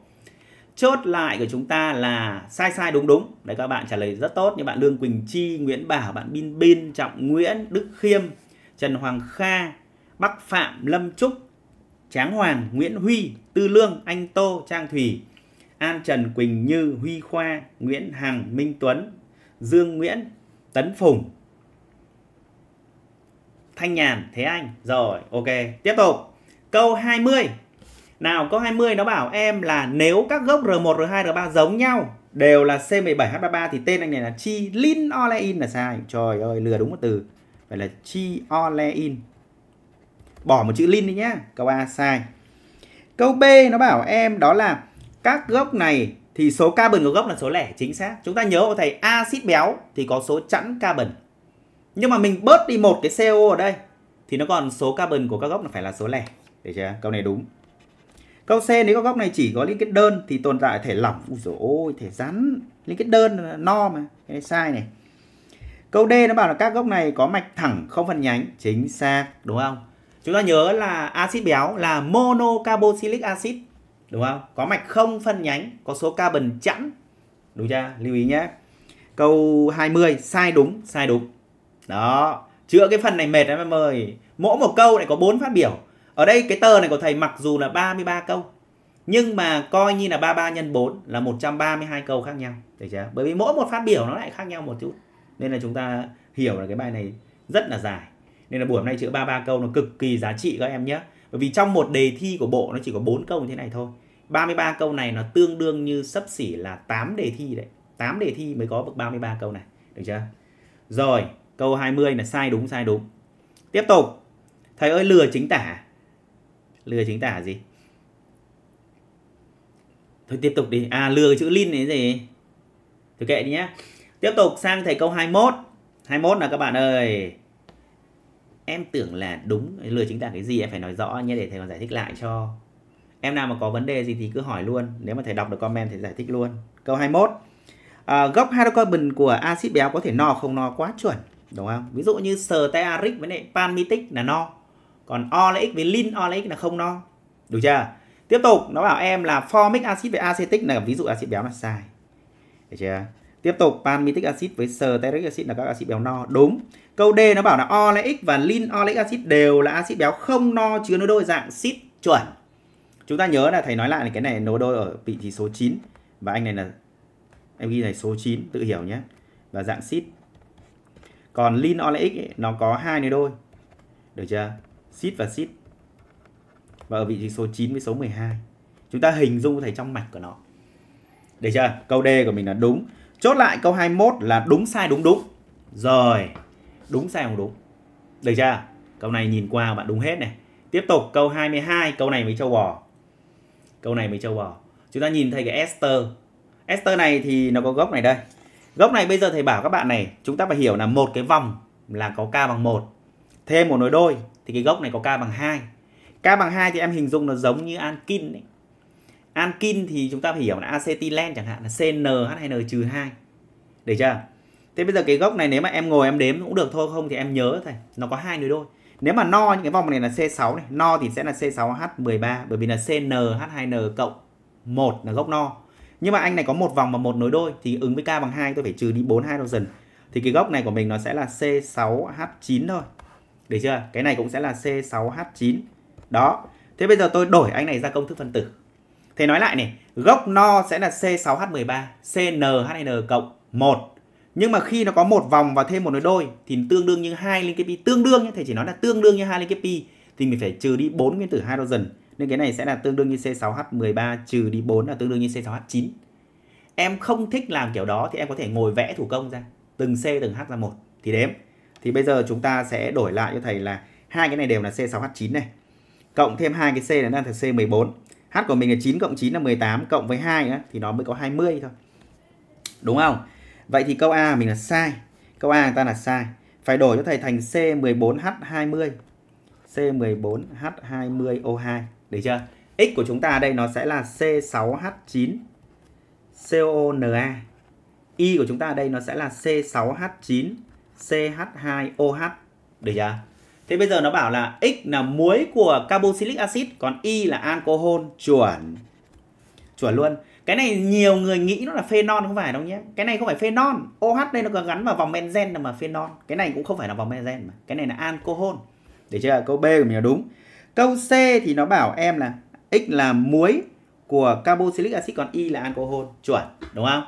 Chốt lại của chúng ta là sai sai đúng đúng. Đấy các bạn trả lời rất tốt như bạn Lương Quỳnh Chi, Nguyễn Bảo, bạn Bin Bin, Trọng Nguyễn, Đức Khiêm, Trần Hoàng Kha, Bắc Phạm, Lâm Trúc, Tráng Hoàng, Nguyễn Huy, Tư Lương, Anh Tô, Trang Thủy, An Trần Quỳnh Như, Huy Khoa, Nguyễn Hằng, Minh Tuấn, Dương Nguyễn, Tấn Phùng, Thanh Nhàn, Thế Anh. Rồi, ok. Tiếp tục. Câu 20. Nào, câu 20 nó bảo em là nếu các gốc R1, R2, R3 giống nhau đều là C17H33 thì tên anh này là chi lin olein là sai. Trời ơi, lừa đúng một từ. Phải là chi olein bỏ một chữ lin đi nhá câu A sai câu B nó bảo em đó là các gốc này thì số carbon của gốc là số lẻ chính xác chúng ta nhớ của thầy axit béo thì có số chẵn carbon nhưng mà mình bớt đi một cái CO ở đây thì nó còn số carbon của các gốc là phải là số lẻ để chưa câu này đúng Câu C nếu các gốc này chỉ có liên kết đơn thì tồn tại thể lỏng. Úi dồi ôi, thể rắn. Liên kết đơn là no mà. Cái này sai này. Câu D nó bảo là các gốc này có mạch thẳng không phân nhánh. Chính xác, đúng không? chúng ta nhớ là axit béo là monocarboxylic acid đúng không có mạch không phân nhánh có số carbon chẵn đúng chưa lưu ý nhé câu 20 sai đúng sai đúng đó chữa cái phần này mệt lắm em ơi mỗi một câu này có bốn phát biểu ở đây cái tờ này của thầy mặc dù là 33 câu nhưng mà coi như là 33 nhân 4 là 132 câu khác nhau được chưa bởi vì mỗi một phát biểu nó lại khác nhau một chút nên là chúng ta hiểu là cái bài này rất là dài nên là buổi hôm nay chữa 33 câu nó cực kỳ giá trị các em nhé bởi vì trong một đề thi của bộ nó chỉ có 4 câu như thế này thôi 33 câu này nó tương đương như sấp xỉ là 8 đề thi đấy 8 đề thi mới có được 33 câu này được chưa rồi câu 20 là sai đúng sai đúng tiếp tục thầy ơi lừa chính tả lừa chính tả gì thôi tiếp tục đi à lừa chữ lin đấy gì thôi kệ đi nhá tiếp tục sang thầy câu 21 21 là các bạn ơi em tưởng là đúng lừa chính tả cái gì em phải nói rõ nhé để thầy còn giải thích lại cho em nào mà có vấn đề gì thì cứ hỏi luôn nếu mà thầy đọc được comment thì giải thích luôn câu 21 à, gốc hydrocarbon của axit béo có thể no không no quá chuẩn đúng không ví dụ như stearic với lại palmitic là no còn oleic với lin oleic là không no được chưa tiếp tục nó bảo em là formic acid với acetic là ví dụ axit béo là sai được chưa Tiếp tục palmitic acid với stearic acid là các axit béo no. Đúng. Câu D nó bảo là oleic và lin oleic acid đều là axit béo không no chứa nối đôi dạng xít chuẩn. Chúng ta nhớ là thầy nói lại cái này nối đôi ở vị trí số 9 và anh này là em ghi này số 9 tự hiểu nhé. Và dạng xít. Còn lin oleic nó có hai nối đôi. Được chưa? Xít và xít. Và ở vị trí số 9 với số 12. Chúng ta hình dung thầy trong mạch của nó. Được chưa? Câu D của mình là đúng. Chốt lại câu 21 là đúng sai đúng đúng. Rồi, đúng sai không đúng. Được chưa? Câu này nhìn qua bạn đúng hết này. Tiếp tục câu 22, câu này mới châu bò. Câu này mới châu bò. Chúng ta nhìn thấy cái ester. Ester này thì nó có gốc này đây. Gốc này bây giờ thầy bảo các bạn này, chúng ta phải hiểu là một cái vòng là có k bằng 1. Thêm một nối đôi thì cái gốc này có k bằng 2. K bằng 2 thì em hình dung nó giống như ankin ấy. Ankin thì chúng ta phải hiểu là acetylen chẳng hạn là CnH2n-2. Được chưa? Thế bây giờ cái gốc này nếu mà em ngồi em đếm cũng được thôi không thì em nhớ thầy, nó có hai nối đôi. Nếu mà no những cái vòng này là C6 này, no thì sẽ là C6H13 bởi vì là CnH2n cộng 1 là gốc no. Nhưng mà anh này có một vòng và một nối đôi thì ứng với k bằng 2 tôi phải trừ đi 4 dần Thì cái gốc này của mình nó sẽ là C6H9 thôi. Được chưa? Cái này cũng sẽ là C6H9. Đó. Thế bây giờ tôi đổi anh này ra công thức phân tử. Thế nói lại này, gốc no sẽ là C6H13, CNHN cộng 1. Nhưng mà khi nó có một vòng và thêm một nối đôi thì tương đương như hai liên kết pi, tương đương nhé, thầy chỉ nói là tương đương như hai liên kết pi thì mình phải trừ đi bốn nguyên tử hydrogen. Nên cái này sẽ là tương đương như C6H13 trừ đi 4 là tương đương như C6H9. Em không thích làm kiểu đó thì em có thể ngồi vẽ thủ công ra, từng C từng H ra một thì đếm. Thì bây giờ chúng ta sẽ đổi lại cho thầy là hai cái này đều là C6H9 này. Cộng thêm hai cái C là đang thành C14 h của mình là 9 cộng 9 là 18 cộng với 2 nữa thì nó mới có 20 thôi. Đúng không? Vậy thì câu A mình là sai. Câu A người ta là sai. Phải đổi cho thầy thành C14H20. C14H20O2. Được chưa? X của chúng ta đây nó sẽ là C6H9 CONA. Y của chúng ta đây nó sẽ là C6H9 CH2OH. Được chưa? Thế bây giờ nó bảo là X là muối của carboxylic acid còn Y là alcohol chuẩn. Chuẩn luôn. Cái này nhiều người nghĩ nó là phenol không phải đâu nhé. Cái này không phải phenol. OH đây nó có gắn vào vòng benzen mà phenol. Cái này cũng không phải là vòng benzen mà. Cái này là alcohol. Để chưa? Câu B của mình là đúng. Câu C thì nó bảo em là X là muối của carboxylic acid còn Y là alcohol. Chuẩn, đúng không?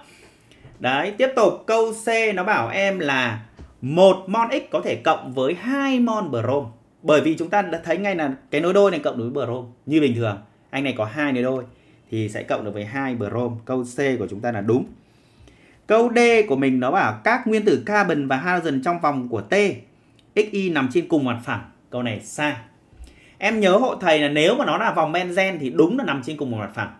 Đấy, tiếp tục câu C nó bảo em là một mon x có thể cộng với hai mon brom bởi vì chúng ta đã thấy ngay là cái nối đôi này cộng đối với brom như bình thường anh này có hai nối đôi thì sẽ cộng được với hai brom câu c của chúng ta là đúng câu d của mình nó bảo các nguyên tử carbon và hydrogen trong vòng của t xy nằm trên cùng mặt phẳng câu này sai em nhớ hộ thầy là nếu mà nó là vòng benzen thì đúng là nằm trên cùng một mặt phẳng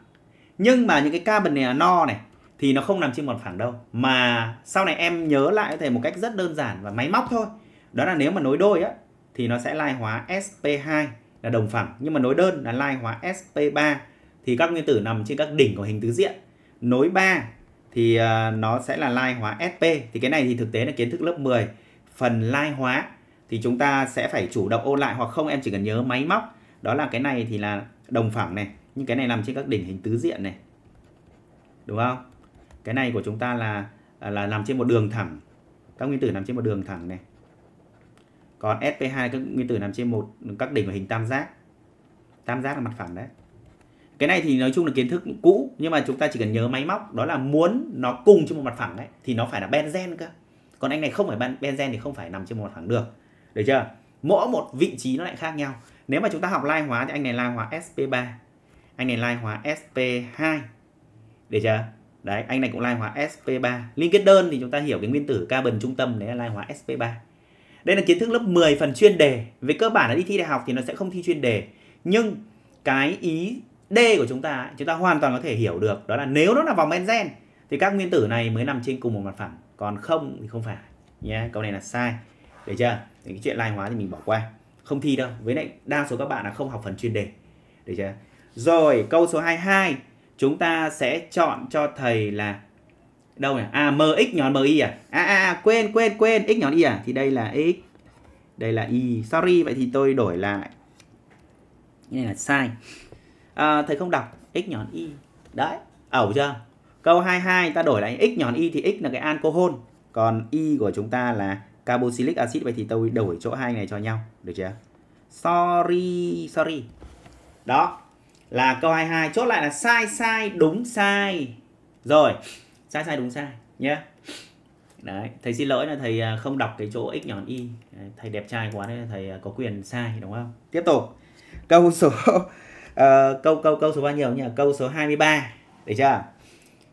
nhưng mà những cái carbon này là no này thì nó không nằm trên một phẳng đâu mà sau này em nhớ lại thầy một cách rất đơn giản và máy móc thôi đó là nếu mà nối đôi á thì nó sẽ lai hóa sp2 là đồng phẳng nhưng mà nối đơn là lai hóa sp3 thì các nguyên tử nằm trên các đỉnh của hình tứ diện nối 3 thì à, nó sẽ là lai hóa sp thì cái này thì thực tế là kiến thức lớp 10 phần lai hóa thì chúng ta sẽ phải chủ động ôn lại hoặc không em chỉ cần nhớ máy móc đó là cái này thì là đồng phẳng này nhưng cái này nằm trên các đỉnh hình tứ diện này đúng không cái này của chúng ta là à, là nằm trên một đường thẳng các nguyên tử nằm trên một đường thẳng này còn sp2 các nguyên tử nằm trên một các đỉnh của hình tam giác tam giác là mặt phẳng đấy cái này thì nói chung là kiến thức cũ nhưng mà chúng ta chỉ cần nhớ máy móc đó là muốn nó cùng trên một mặt phẳng đấy thì nó phải là benzen cơ còn anh này không phải benzen thì không phải nằm trên một mặt phẳng được được chưa mỗi một vị trí nó lại khác nhau nếu mà chúng ta học lai hóa thì anh này lai hóa sp3 anh này lai hóa sp2 được chưa đấy anh này cũng lai hóa sp3 liên kết đơn thì chúng ta hiểu cái nguyên tử carbon trung tâm đấy là lai hóa sp3 đây là kiến thức lớp 10 phần chuyên đề về cơ bản là đi thi đại học thì nó sẽ không thi chuyên đề nhưng cái ý D của chúng ta chúng ta hoàn toàn có thể hiểu được đó là nếu nó là vòng benzen thì các nguyên tử này mới nằm trên cùng một mặt phẳng còn không thì không phải nhé yeah, câu này là sai được chưa thì cái chuyện lai hóa thì mình bỏ qua không thi đâu với lại đa số các bạn là không học phần chuyên đề được chưa rồi câu số 22 chúng ta sẽ chọn cho thầy là đâu nhỉ? À MX nhọn MI à? à? À à quên quên quên x nhọn y à? Thì đây là x. Đây là y. Sorry vậy thì tôi đổi lại. Cái này là sai. À, thầy không đọc x nhọn y. Đấy, ẩu chưa? Câu 22 ta đổi lại x nhọn y thì x là cái alcohol, còn y của chúng ta là carboxylic acid vậy thì tôi đổi chỗ hai này cho nhau, được chưa? Sorry, sorry. Đó, là câu 22 chốt lại là sai sai đúng sai rồi sai sai đúng sai nhé đấy thầy xin lỗi là thầy à, không đọc cái chỗ x nhọn y thầy đẹp trai quá nên thầy à, có quyền sai đúng không tiếp tục câu số uh, câu câu câu số bao nhiêu nhỉ câu số 23 được chưa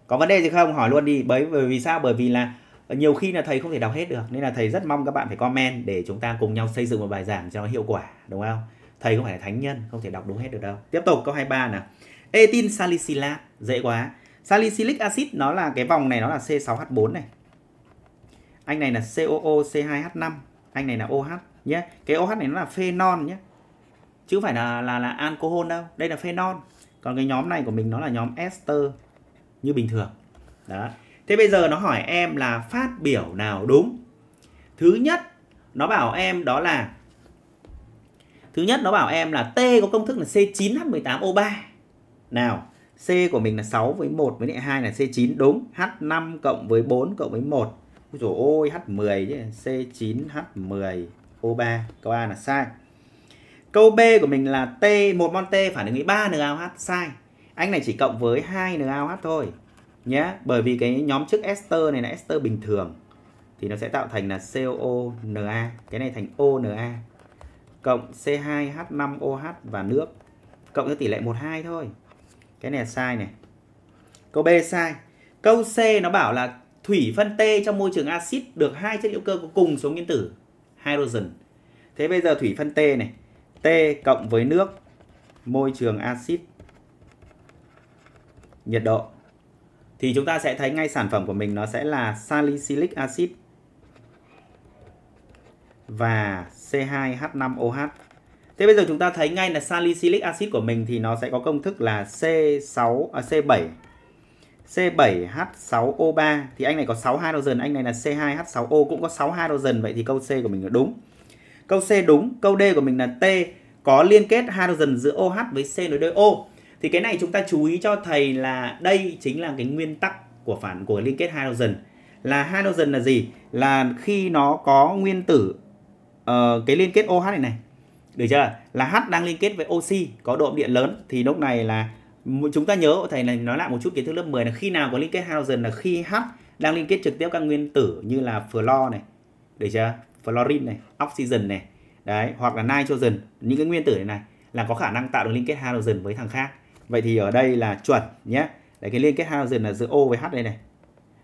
có vấn đề gì không hỏi luôn đi bởi vì sao bởi vì là nhiều khi là thầy không thể đọc hết được nên là thầy rất mong các bạn phải comment để chúng ta cùng nhau xây dựng một bài giảng cho hiệu quả đúng không thầy không phải là thánh nhân không thể đọc đúng hết được đâu tiếp tục câu 23 nè etin salicylat dễ quá salicylic acid nó là cái vòng này nó là C6H4 này anh này là COO C2H5 anh này là OH nhé cái OH này nó là phenol nhé chứ phải là là là alcohol đâu đây là phenol còn cái nhóm này của mình nó là nhóm ester như bình thường đó thế bây giờ nó hỏi em là phát biểu nào đúng thứ nhất nó bảo em đó là Thứ nhất nó bảo em là T có công thức là C9H18O3. Nào, C của mình là 6 với 1 với lại 2 là C9 đúng. H5 cộng với 4 cộng với 1. Ôi dồi ôi, H10 chứ. C9H10O3. Câu A là sai. Câu B của mình là T, một mon T phản ứng với 3 NaOH sai. Anh này chỉ cộng với 2 NaOH thôi. Nhé, bởi vì cái nhóm chức ester này là ester bình thường thì nó sẽ tạo thành là COONA, cái này thành ONA cộng C2H5OH và nước cộng với tỷ lệ 12 thôi. Cái này sai này. Câu B sai. Câu C nó bảo là thủy phân t trong môi trường axit được hai chất hữu cơ có cùng số nguyên tử hydrogen. Thế bây giờ thủy phân t này, T cộng với nước môi trường axit nhiệt độ thì chúng ta sẽ thấy ngay sản phẩm của mình nó sẽ là salicylic acid và C2H5OH. Thế bây giờ chúng ta thấy ngay là salicylic acid của mình thì nó sẽ có công thức là C6 à, C7 C7H6O3 thì anh này có 6 hydrogen, anh này là C2H6O cũng có 6 hydrogen vậy thì câu C của mình là đúng. Câu C đúng, câu D của mình là T có liên kết hydrogen giữa OH với C nối đôi O. Thì cái này chúng ta chú ý cho thầy là đây chính là cái nguyên tắc của phản của liên kết hydrogen. Là hydrogen là gì? Là khi nó có nguyên tử uh, cái liên kết OH này này được chưa là H đang liên kết với oxy có độ điện lớn thì lúc này là chúng ta nhớ thầy này nói lại một chút kiến thức lớp 10 là khi nào có liên kết halogen là khi H đang liên kết trực tiếp các nguyên tử như là fluor này được chưa fluorine này oxygen này đấy hoặc là nitrogen những cái nguyên tử này này là có khả năng tạo được liên kết halogen với thằng khác vậy thì ở đây là chuẩn nhé đấy cái liên kết halogen là giữa O với H đây này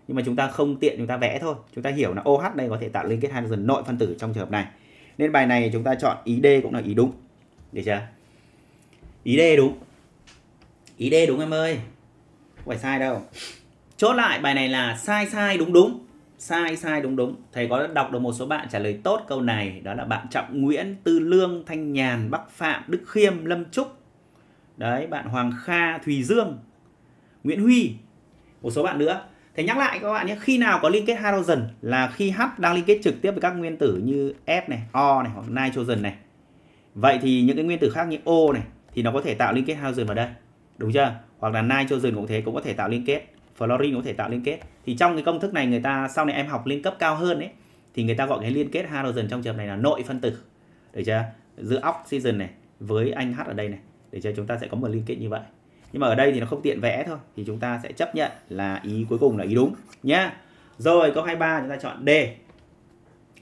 nhưng mà chúng ta không tiện chúng ta vẽ thôi chúng ta hiểu là OH đây có thể tạo liên kết halogen nội phân tử trong trường hợp này nên bài này chúng ta chọn ý D cũng là ý đúng. Được chưa? Ý D đúng. Ý D đúng em ơi. Không phải sai đâu. Chốt lại bài này là sai sai đúng đúng. Sai sai đúng đúng. Thầy có đọc được một số bạn trả lời tốt câu này. Đó là bạn Trọng Nguyễn, Tư Lương, Thanh Nhàn, Bắc Phạm, Đức Khiêm, Lâm Trúc. Đấy, bạn Hoàng Kha, Thùy Dương, Nguyễn Huy. Một số bạn nữa Thế nhắc lại các bạn nhé, khi nào có liên kết halogen là khi H đang liên kết trực tiếp với các nguyên tử như F này, O này hoặc nitrogen này. Vậy thì những cái nguyên tử khác như O này thì nó có thể tạo liên kết halogen vào đây. Đúng chưa? Hoặc là nitrogen cũng thế cũng có thể tạo liên kết, fluorine cũng có thể tạo liên kết. Thì trong cái công thức này người ta sau này em học liên cấp cao hơn ấy thì người ta gọi cái liên kết halogen trong trường này là nội phân tử. Được chưa? Giữa oxygen này với anh H ở đây này để cho chúng ta sẽ có một liên kết như vậy nhưng mà ở đây thì nó không tiện vẽ thôi thì chúng ta sẽ chấp nhận là ý cuối cùng là ý đúng nhá rồi câu 23 chúng ta chọn D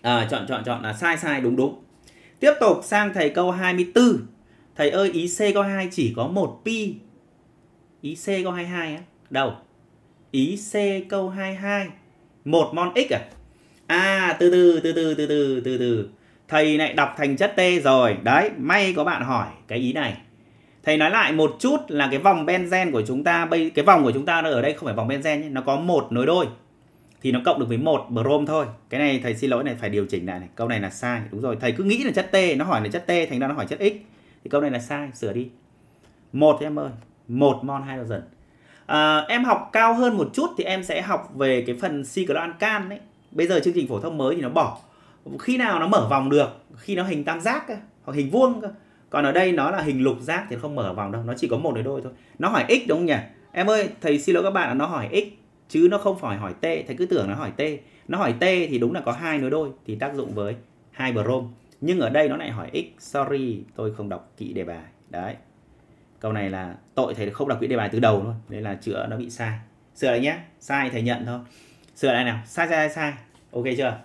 à, chọn chọn chọn là sai sai đúng đúng tiếp tục sang thầy câu 24 thầy ơi ý C câu 2 chỉ có một pi ý C câu 22 á đâu ý C câu 22 một mon x à à từ từ từ từ từ từ từ từ thầy lại đọc thành chất T rồi đấy may có bạn hỏi cái ý này Thầy nói lại một chút là cái vòng benzen của chúng ta bây cái vòng của chúng ta ở đây không phải vòng benzen nhé, nó có một nối đôi thì nó cộng được với một brom thôi. Cái này thầy xin lỗi này phải điều chỉnh lại này. Câu này là sai. Đúng rồi, thầy cứ nghĩ là chất T, nó hỏi là chất T thành ra nó hỏi chất X. Thì câu này là sai, sửa đi. Một em ơi, một mon hai dần. À, em học cao hơn một chút thì em sẽ học về cái phần cycloancan đấy. Bây giờ chương trình phổ thông mới thì nó bỏ khi nào nó mở vòng được, khi nó hình tam giác hoặc hình vuông còn ở đây nó là hình lục giác thì không mở vòng đâu nó chỉ có một đối đôi thôi nó hỏi x đúng không nhỉ em ơi thầy xin lỗi các bạn là nó hỏi x chứ nó không phải hỏi t thầy cứ tưởng nó hỏi t nó hỏi t thì đúng là có hai nối đôi thì tác dụng với hai brom nhưng ở đây nó lại hỏi x sorry tôi không đọc kỹ đề bài đấy câu này là tội thầy không đọc kỹ đề bài từ đầu luôn nên là chữa nó bị sai sửa lại nhé sai thầy nhận thôi sửa lại nào sai sai sai ok chưa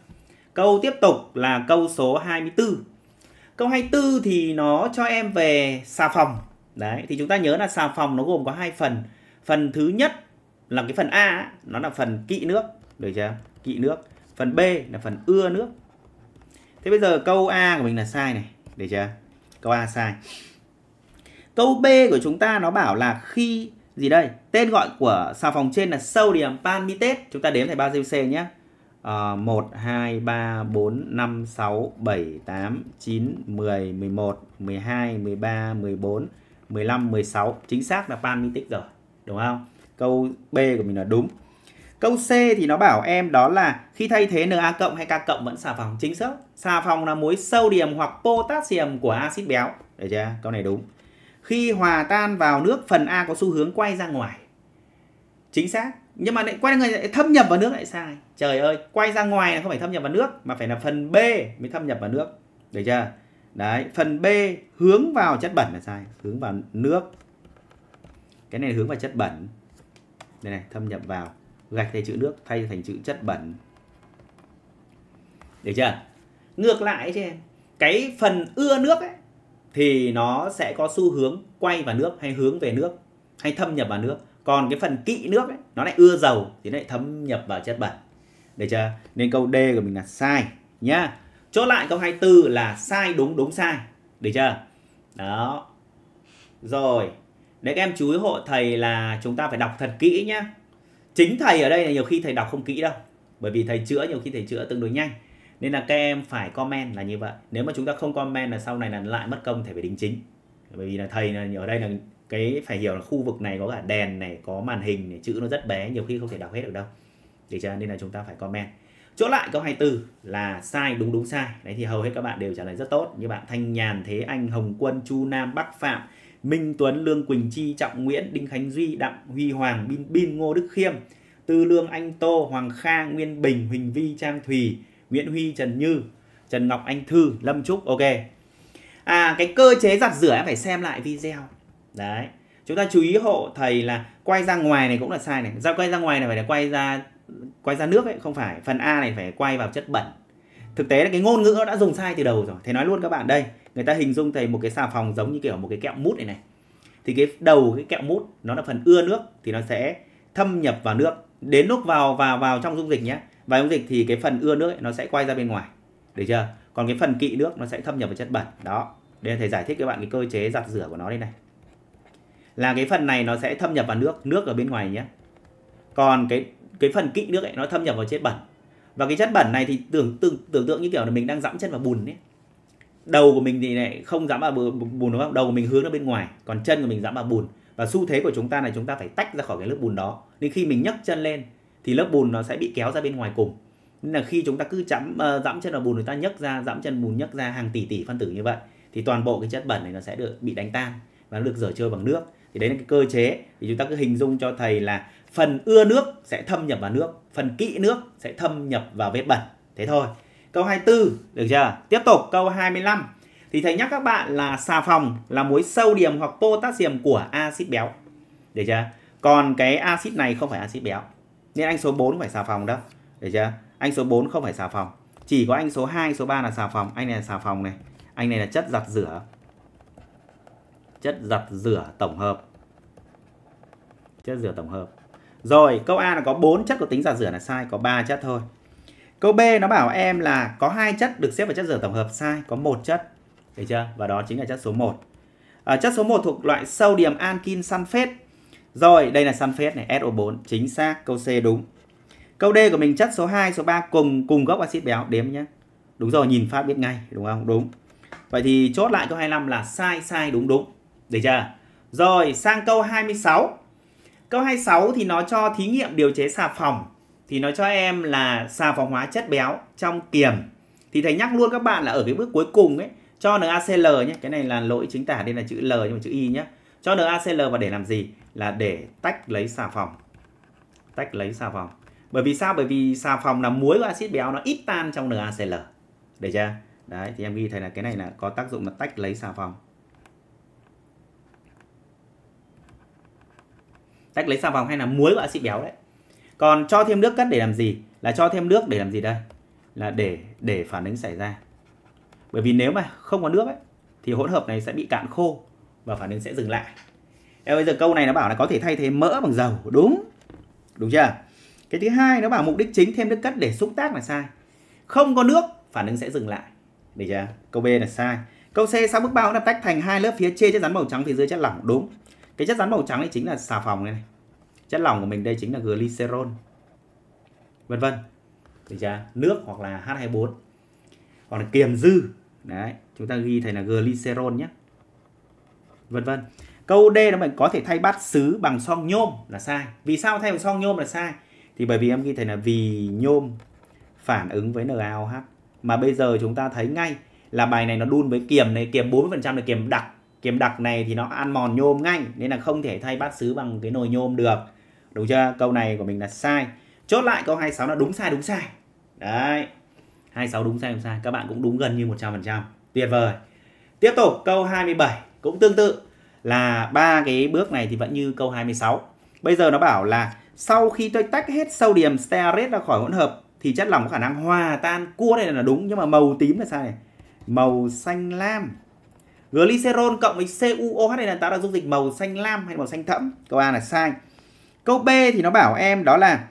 câu tiếp tục là câu số 24 Câu 24 thì nó cho em về xà phòng. Đấy, thì chúng ta nhớ là xà phòng nó gồm có hai phần. Phần thứ nhất là cái phần A, nó là phần kỵ nước, được chưa? Kỵ nước. Phần B là phần ưa nước. Thế bây giờ câu A của mình là sai này, được chưa? Câu A sai. Câu B của chúng ta nó bảo là khi gì đây? Tên gọi của xà phòng trên là sodium palmitate. Chúng ta đếm thầy bao c nhé uh, 1, 2, 3, 4, 5, 6, 7, 8, 9, 10, 11, 12, 13, 14, 15, 16. Chính xác là panmitic rồi. Đúng không? Câu B của mình là đúng. Câu C thì nó bảo em đó là khi thay thế Na cộng hay K cộng vẫn xà phòng chính xác. Xà phòng là muối sodium hoặc potassium của axit béo. Được chưa? Câu này đúng. Khi hòa tan vào nước phần A có xu hướng quay ra ngoài. Chính xác nhưng mà lại quay người lại thâm nhập vào nước lại sai trời ơi quay ra ngoài là không phải thâm nhập vào nước mà phải là phần b mới thâm nhập vào nước được chưa đấy phần b hướng vào chất bẩn là sai hướng vào nước cái này hướng vào chất bẩn đây này thâm nhập vào gạch thay chữ nước thay thành chữ chất bẩn được chưa ngược lại chứ em cái phần ưa nước ấy, thì nó sẽ có xu hướng quay vào nước hay hướng về nước hay thâm nhập vào nước còn cái phần kỵ nước ấy, nó lại ưa dầu thì nó lại thấm nhập vào chất bẩn được chưa nên câu D của mình là sai nhá chốt lại câu 24 là sai đúng đúng sai được chưa đó rồi để các em chú ý hộ thầy là chúng ta phải đọc thật kỹ nhá chính thầy ở đây là nhiều khi thầy đọc không kỹ đâu bởi vì thầy chữa nhiều khi thầy chữa tương đối nhanh nên là các em phải comment là như vậy nếu mà chúng ta không comment là sau này là lại mất công thầy phải đính chính bởi vì là thầy là ở đây là cái phải hiểu là khu vực này có cả đèn này có màn hình này chữ nó rất bé nhiều khi không thể đọc hết được đâu để cho nên là chúng ta phải comment chỗ lại câu 24 là sai đúng đúng sai đấy thì hầu hết các bạn đều trả lời rất tốt như bạn thanh nhàn thế anh hồng quân chu nam bắc phạm minh tuấn lương quỳnh chi trọng nguyễn đinh khánh duy đặng huy hoàng bin bin ngô đức khiêm tư lương anh tô hoàng kha nguyên bình huỳnh vi trang thùy nguyễn huy trần như trần ngọc anh thư lâm trúc ok à cái cơ chế giặt rửa em phải xem lại video đấy chúng ta chú ý hộ thầy là quay ra ngoài này cũng là sai này ra quay ra ngoài này phải là quay ra quay ra nước ấy không phải phần a này phải quay vào chất bẩn thực tế là cái ngôn ngữ nó đã dùng sai từ đầu rồi thầy nói luôn các bạn đây người ta hình dung thầy một cái xà phòng giống như kiểu một cái kẹo mút này này thì cái đầu cái kẹo mút nó là phần ưa nước thì nó sẽ thâm nhập vào nước đến lúc vào vào vào trong dung dịch nhé vào dung dịch thì cái phần ưa nước ấy, nó sẽ quay ra bên ngoài được chưa còn cái phần kỵ nước nó sẽ thâm nhập vào chất bẩn đó đây là thầy giải thích các bạn cái cơ chế giặt rửa của nó đây này là cái phần này nó sẽ thâm nhập vào nước nước ở bên ngoài nhé còn cái cái phần kỵ nước ấy nó thâm nhập vào chất bẩn và cái chất bẩn này thì tưởng tưởng tưởng tượng như kiểu là mình đang dẫm chân vào bùn ấy đầu của mình thì lại không dẫm vào bùn đúng không đầu của mình hướng ra bên ngoài còn chân của mình dẫm vào bùn và xu thế của chúng ta là chúng ta phải tách ra khỏi cái lớp bùn đó nên khi mình nhấc chân lên thì lớp bùn nó sẽ bị kéo ra bên ngoài cùng nên là khi chúng ta cứ chấm uh, dẫm chân vào bùn người ta nhấc ra dẫm chân bùn nhấc ra hàng tỷ tỷ phân tử như vậy thì toàn bộ cái chất bẩn này nó sẽ được bị đánh tan và nó được rửa trôi bằng nước thì đấy là cái cơ chế thì chúng ta cứ hình dung cho thầy là phần ưa nước sẽ thâm nhập vào nước phần kỵ nước sẽ thâm nhập vào vết bẩn thế thôi câu 24 được chưa tiếp tục câu 25 thì thầy nhắc các bạn là xà phòng là muối sodium hoặc potassium của axit béo được chưa còn cái axit này không phải axit béo nên anh số 4 phải xà phòng đó, được chưa anh số 4 không phải xà phòng chỉ có anh số 2, số 3 là xà phòng anh này là xà phòng này anh này là chất giặt rửa chất giặt rửa tổng hợp. Chất rửa tổng hợp. Rồi, câu A là có 4 chất có tính giặt rửa là sai, có 3 chất thôi. Câu B nó bảo em là có hai chất được xếp vào chất rửa tổng hợp sai, có một chất. thấy chưa? Và đó chính là chất số 1. À, chất số 1 thuộc loại sodium ankin sunfet. Rồi, đây là sunfet này, SO4, chính xác, câu C đúng. Câu D của mình chất số 2, số 3 cùng cùng gốc axit béo, đếm nhé. Đúng rồi, nhìn phát biết ngay, đúng không? Đúng. Vậy thì chốt lại câu 25 là sai, sai, đúng, đúng. Được chưa? Rồi, sang câu 26. Câu 26 thì nó cho thí nghiệm điều chế xà phòng. Thì nó cho em là xà phòng hóa chất béo trong kiềm. Thì thầy nhắc luôn các bạn là ở cái bước cuối cùng ấy, cho NaCl nhé. Cái này là lỗi chính tả đây là chữ L nhưng mà chữ Y nhé. Cho NaCl và để làm gì? Là để tách lấy xà phòng. Tách lấy xà phòng. Bởi vì sao? Bởi vì xà phòng là muối và axit béo nó ít tan trong NaCl. Được chưa? Đấy, thì em ghi thầy là cái này là có tác dụng là tách lấy xà phòng. Cách lấy xà phòng hay là muối và axit béo đấy. Còn cho thêm nước cất để làm gì? Là cho thêm nước để làm gì đây? Là để để phản ứng xảy ra. Bởi vì nếu mà không có nước ấy, thì hỗn hợp này sẽ bị cạn khô và phản ứng sẽ dừng lại. Em bây giờ câu này nó bảo là có thể thay thế mỡ bằng dầu, đúng. Đúng chưa? Cái thứ hai nó bảo mục đích chính thêm nước cất để xúc tác là sai. Không có nước, phản ứng sẽ dừng lại. Được chưa? Câu B là sai. Câu C sau bước bao nó tách thành hai lớp phía trên chất rắn màu trắng phía dưới chất lỏng, đúng cái chất rắn màu trắng này chính là xà phòng này, này. chất lỏng của mình đây chính là glycerol vân vân được chưa nước hoặc là h 2 o hoặc là kiềm dư đấy chúng ta ghi thầy là glycerol nhé vân vân câu D là mình có thể thay bát sứ bằng son nhôm là sai vì sao thay bằng son nhôm là sai thì bởi vì em ghi thầy là vì nhôm phản ứng với NaOH mà bây giờ chúng ta thấy ngay là bài này nó đun với kiềm này kiềm 40% là kiềm đặc kiềm đặc này thì nó ăn mòn nhôm ngay nên là không thể thay bát sứ bằng cái nồi nhôm được đúng chưa câu này của mình là sai chốt lại câu 26 là đúng sai đúng sai đấy 26 đúng sai đúng sai các bạn cũng đúng gần như 100% tuyệt vời tiếp tục câu 27 cũng tương tự là ba cái bước này thì vẫn như câu 26 bây giờ nó bảo là sau khi tôi tách hết sâu điểm stearate ra khỏi hỗn hợp thì chất lỏng có khả năng hòa tan cua đây là đúng nhưng mà màu tím là sai này màu xanh lam Glycerol cộng với CuOH này là tạo ra dung dịch màu xanh lam hay màu xanh thẫm. Câu A là sai. Câu B thì nó bảo em đó là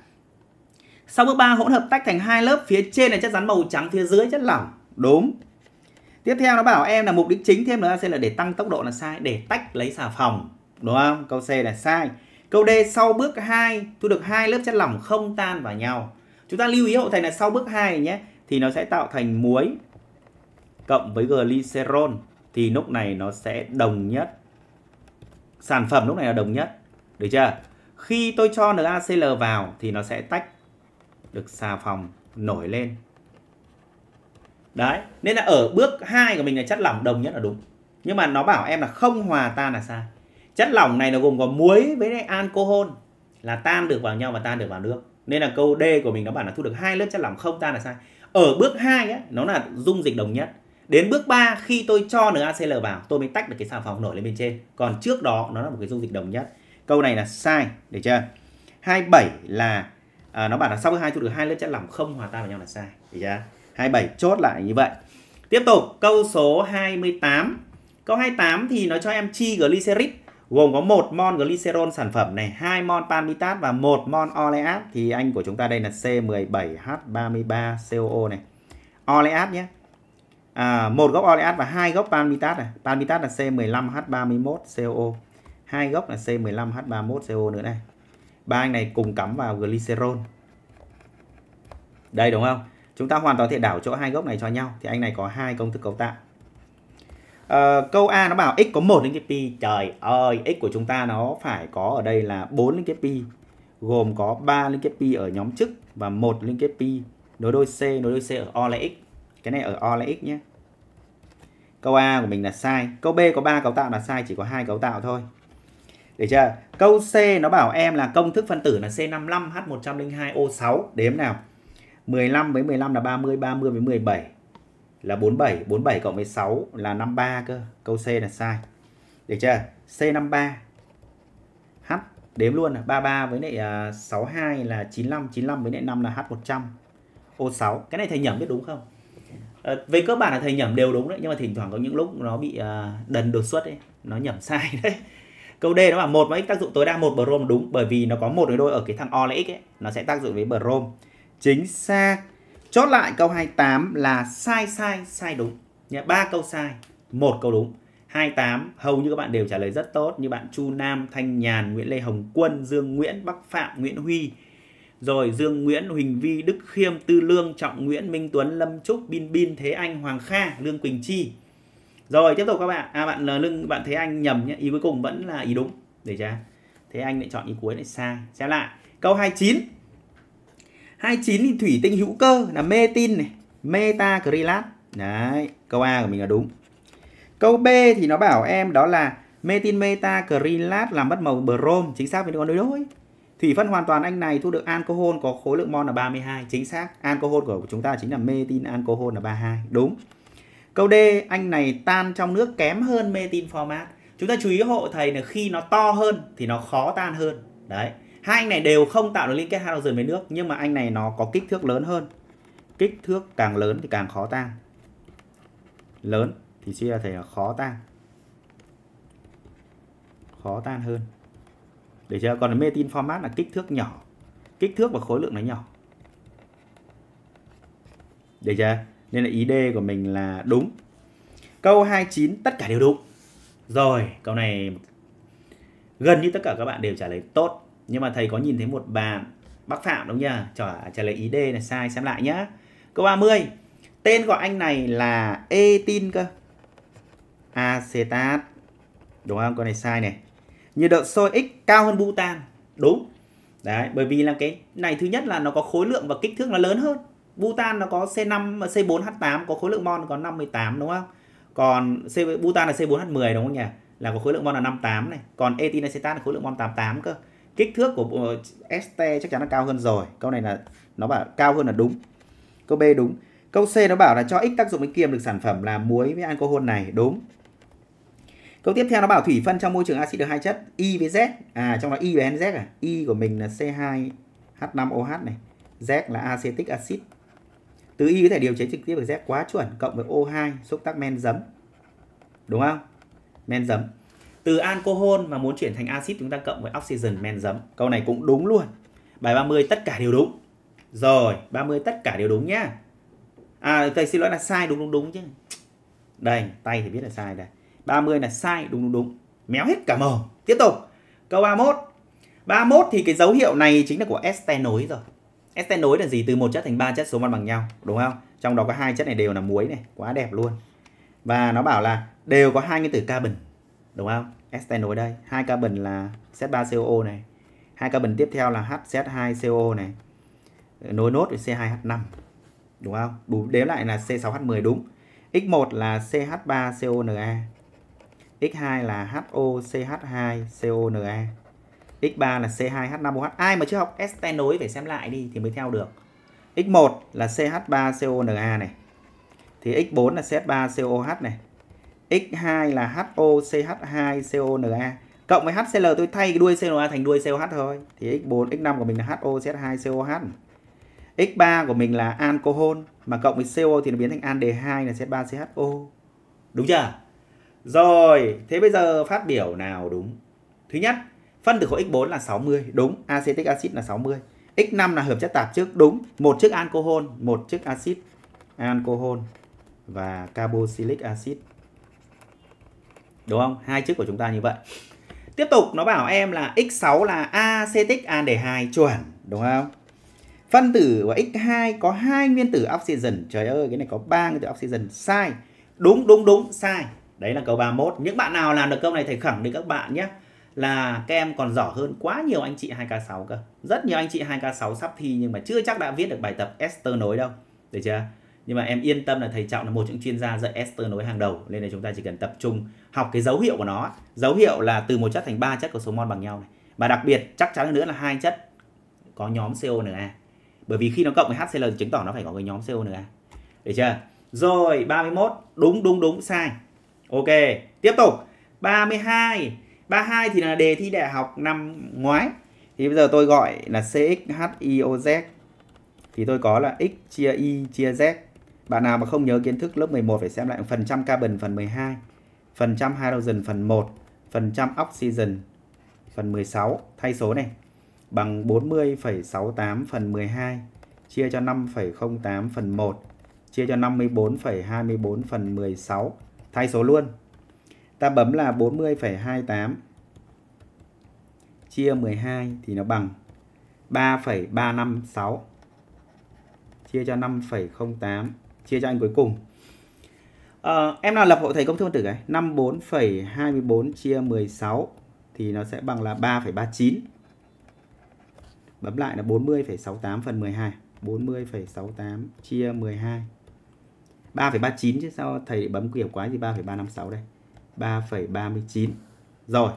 sau bước 3 hỗn hợp tách thành hai lớp, phía trên là chất rắn màu trắng, phía dưới chất lỏng. Đúng. Tiếp theo nó bảo em là mục đích chính thêm nữa sẽ là để tăng tốc độ là sai, để tách lấy xà phòng. Đúng không? Câu C là sai. Câu D sau bước 2 thu được hai lớp chất lỏng không tan vào nhau. Chúng ta lưu ý hậu thành là sau bước 2 nhé thì nó sẽ tạo thành muối cộng với glycerol thì lúc này nó sẽ đồng nhất. Sản phẩm lúc này là đồng nhất. Được chưa? Khi tôi cho NaCl vào thì nó sẽ tách được xà phòng nổi lên. Đấy, nên là ở bước 2 của mình là chất lỏng đồng nhất là đúng. Nhưng mà nó bảo em là không hòa tan là sai. Chất lỏng này nó gồm có muối với alcohol là tan được vào nhau và tan được vào nước. Nên là câu D của mình nó bảo là thu được hai lớp chất lỏng không tan là sai. Ở bước 2 ấy, nó là dung dịch đồng nhất. Đến bước 3 khi tôi cho NaCl vào tôi mới tách được cái xà phòng nổi lên bên trên. Còn trước đó nó là một cái dung dịch đồng nhất. Câu này là sai, được chưa? 27 là à, nó bảo là sau bước 2 thu được hai lớp chất lỏng không hòa tan vào nhau là sai, được chưa? 27 chốt lại như vậy. Tiếp tục câu số 28. Câu 28 thì nó cho em chi glycerid gồm có một mol glycerol sản phẩm này, hai mol palmitat và một mol oleat thì anh của chúng ta đây là C17H33CO này. Oleat nhé à, một gốc oleat và hai gốc palmitat này palmitat là C15H31CO hai gốc là C15H31CO nữa này ba anh này cùng cắm vào glycerol đây đúng không chúng ta hoàn toàn thể đảo chỗ hai gốc này cho nhau thì anh này có hai công thức cấu tạo à, câu A nó bảo x có 1 đến cái pi trời ơi x của chúng ta nó phải có ở đây là 4 đến cái pi gồm có 3 liên kết pi ở nhóm chức và một liên kết pi nối đôi C nối đôi C ở O là x cái này ở O là x nhé câu A của mình là sai câu B có 3 cấu tạo là sai chỉ có hai cấu tạo thôi để chưa câu C nó bảo em là công thức phân tử là C55H102O6 đếm nào 15 với 15 là 30 30 với 17 là 47 47 cộng với 6 là 53 cơ câu C là sai được chưa C53 H đếm luôn là 33 với lại 62 à, là 95 95 với lại 5 là H100 O6 cái này thầy nhẩm biết đúng không Ờ, về cơ bản là thầy nhẩm đều đúng đấy nhưng mà thỉnh thoảng có những lúc nó bị à, đần đột xuất ấy nó nhẩm sai đấy câu D nó là một mấy tác dụng tối đa một brom đúng bởi vì nó có một đôi ở cái thằng O lấy x ấy nó sẽ tác dụng với brom chính xác chốt lại câu 28 là sai sai sai đúng nhé ba câu sai một câu đúng 28 hầu như các bạn đều trả lời rất tốt như bạn Chu Nam, Thanh Nhàn, Nguyễn Lê Hồng Quân, Dương Nguyễn, Bắc Phạm, Nguyễn Huy rồi Dương Nguyễn, Huỳnh Vi, Đức Khiêm, Tư Lương, Trọng Nguyễn, Minh Tuấn, Lâm Trúc, Bin Bin, Thế Anh, Hoàng Kha, Lương Quỳnh Chi. Rồi tiếp tục các bạn, à bạn Lương bạn Thế Anh nhầm nhé, ý cuối cùng vẫn là ý đúng. Để ra. Thế Anh lại chọn ý cuối lại sai. Xem lại. Câu 29. 29 thì thủy tinh hữu cơ là metin này, metacrylat. Đấy, câu A của mình là đúng. Câu B thì nó bảo em đó là metin metacrylat làm mất màu brom, chính xác với con đối đối. Thủy phân hoàn toàn anh này thu được alcohol có khối lượng mol là 32, chính xác. Alcohol của chúng ta chính là metin alcohol là 32, đúng. Câu D, anh này tan trong nước kém hơn metin format. Chúng ta chú ý hộ thầy là khi nó to hơn thì nó khó tan hơn. Đấy. Hai anh này đều không tạo được liên kết hydrogen với nước nhưng mà anh này nó có kích thước lớn hơn. Kích thước càng lớn thì càng khó tan. Lớn thì suy ra thầy là khó tan. Khó tan hơn. Được chưa? Còn mê tin format là kích thước nhỏ. Kích thước và khối lượng nó nhỏ. Được chưa? Nên là ý D của mình là đúng. Câu 29 tất cả đều đúng. Rồi, câu này gần như tất cả các bạn đều trả lời tốt. Nhưng mà thầy có nhìn thấy một bà bác Phạm đúng nha, trả, à, trả lời ý D là sai xem lại nhá. Câu 30. Tên của anh này là etin cơ. Acetat. Đúng không? con này sai này nhiệt độ sôi x cao hơn butan đúng đấy bởi vì là cái này thứ nhất là nó có khối lượng và kích thước nó lớn hơn butan nó có C5 C4H8 có khối lượng mol có 58 đúng không còn C, butan là C4H10 đúng không nhỉ là có khối lượng mol là 58 này còn etin là khối lượng mol 88 cơ kích thước của ờ, ST chắc chắn là cao hơn rồi câu này là nó bảo cao hơn là đúng câu B đúng câu C nó bảo là cho x tác dụng với kiềm được sản phẩm là muối với alcohol này đúng Câu tiếp theo nó bảo thủy phân trong môi trường axit được hai chất Y với Z. À trong đó Y và NZ à. Y của mình là C2H5OH này. Z là acetic acid. Từ Y có thể điều chế trực tiếp được Z quá chuẩn cộng với O2 xúc tác men giấm. Đúng không? Men giấm. Từ alcohol mà muốn chuyển thành axit chúng ta cộng với oxygen men giấm. Câu này cũng đúng luôn. Bài 30 tất cả đều đúng. Rồi, 30 tất cả đều đúng nhá. À, thầy xin lỗi là sai đúng đúng đúng chứ. Đây, tay thì biết là sai đây. 30 là sai đúng đúng đúng. Méo hết cả mờ. Tiếp tục. Câu 31. 31 thì cái dấu hiệu này chính là của este nối rồi. Este nối là gì? Từ một chất thành ba chất số văn bằng nhau, đúng không? Trong đó có hai chất này đều là muối này, quá đẹp luôn. Và nó bảo là đều có hai nguyên tử carbon, đúng không? Este nối đây, hai carbon là Z3CO này. Hai carbon tiếp theo là HZ2CO này. Nối nốt với C2H5. Đúng không? Đúng đếm lại là C6H10 đúng. X1 là CH3CONA X2 là HOCH2CONA. X3 là C2H5OH. Ai mà chưa học este nối phải xem lại đi thì mới theo được. X1 là CH3CONA này. Thì X4 là CH3COH này. X2 là HOCH2CONA. Cộng với HCl tôi thay cái đuôi CNA thành đuôi COH thôi. Thì X4, X5 của mình là HOCH2COH. X3 của mình là alcohol mà cộng với CO thì nó biến thành aldehyde là C3CHO. Đúng chưa? Rồi, thế bây giờ phát biểu nào đúng? Thứ nhất, phân tử khối X4 là 60, đúng. Acetic acid là 60. X5 là hợp chất tạp trước, đúng. Một chiếc alcohol, một chiếc acid alcohol và carboxylic acid. Đúng không? Hai chiếc của chúng ta như vậy. Tiếp tục nó bảo em là X6 là acetic aldehyde chuẩn, đúng không? Phân tử của X2 có hai nguyên tử oxygen. Trời ơi, cái này có ba nguyên tử oxygen. Sai. Đúng, đúng, đúng, sai. Đấy là câu 31. Những bạn nào làm được câu này thầy khẳng định các bạn nhé là các em còn giỏi hơn quá nhiều anh chị 2K6 cơ. Rất nhiều anh chị 2K6 sắp thi nhưng mà chưa chắc đã viết được bài tập Ester nối đâu. Được chưa? Nhưng mà em yên tâm là thầy Trọng là một những chuyên gia dạy Ester nối hàng đầu nên là chúng ta chỉ cần tập trung học cái dấu hiệu của nó. Dấu hiệu là từ một chất thành ba chất có số mol bằng nhau này. Và đặc biệt chắc chắn nữa là hai chất có nhóm CONa. Bởi vì khi nó cộng với HCl chứng tỏ nó phải có cái nhóm CONa. Được chưa? Rồi 31 đúng đúng đúng sai Ok, tiếp tục. 32. 32 thì là đề thi đại học năm ngoái. Thì bây giờ tôi gọi là CXHIOZ. Thì tôi có là X chia Y chia Z. Bạn nào mà không nhớ kiến thức lớp 11 phải xem lại phần trăm carbon phần 12, phần trăm hydrogen phần 1, phần trăm oxygen phần 16 thay số này bằng 40,68 phần 12 chia cho 5,08 phần 1 chia cho 54,24 phần 16 thay số luôn. Ta bấm là 40,28 chia 12 thì nó bằng 3,356 chia cho 5,08 chia cho anh cuối cùng. À, em nào lập hộ thầy công thức phân tử cái 54,24 chia 16 thì nó sẽ bằng là 3,39. Bấm lại là 40,68 phần 12. 40,68 chia 12 3,39 chứ sao thầy bấm kiểu quá gì 3,356 đây 3,39 rồi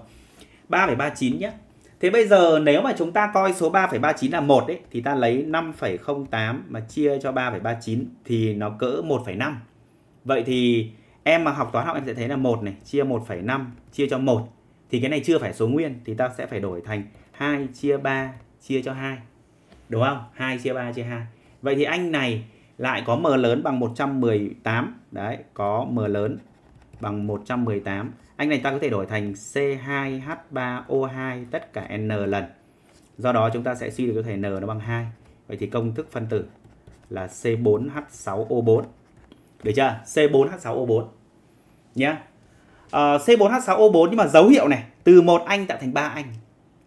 3,39 nhé Thế bây giờ nếu mà chúng ta coi số 3,39 là 1 ấy, thì ta lấy 5,08 mà chia cho 3,39 thì nó cỡ 1,5. Vậy thì em mà học toán học em sẽ thấy là 1 này chia 1,5 chia cho 1 thì cái này chưa phải số nguyên thì ta sẽ phải đổi thành 2 chia 3 chia cho 2. Đúng không? 2 chia 3 chia 2. Vậy thì anh này lại có m lớn bằng 118 đấy có m lớn bằng 118 anh này ta có thể đổi thành C2H3O2 tất cả n lần do đó chúng ta sẽ suy được có thể n nó bằng 2 vậy thì công thức phân tử là C4H6O4 được chưa C4H6O4 nhé à, C4H6O4 nhưng mà dấu hiệu này từ một anh tạo thành ba anh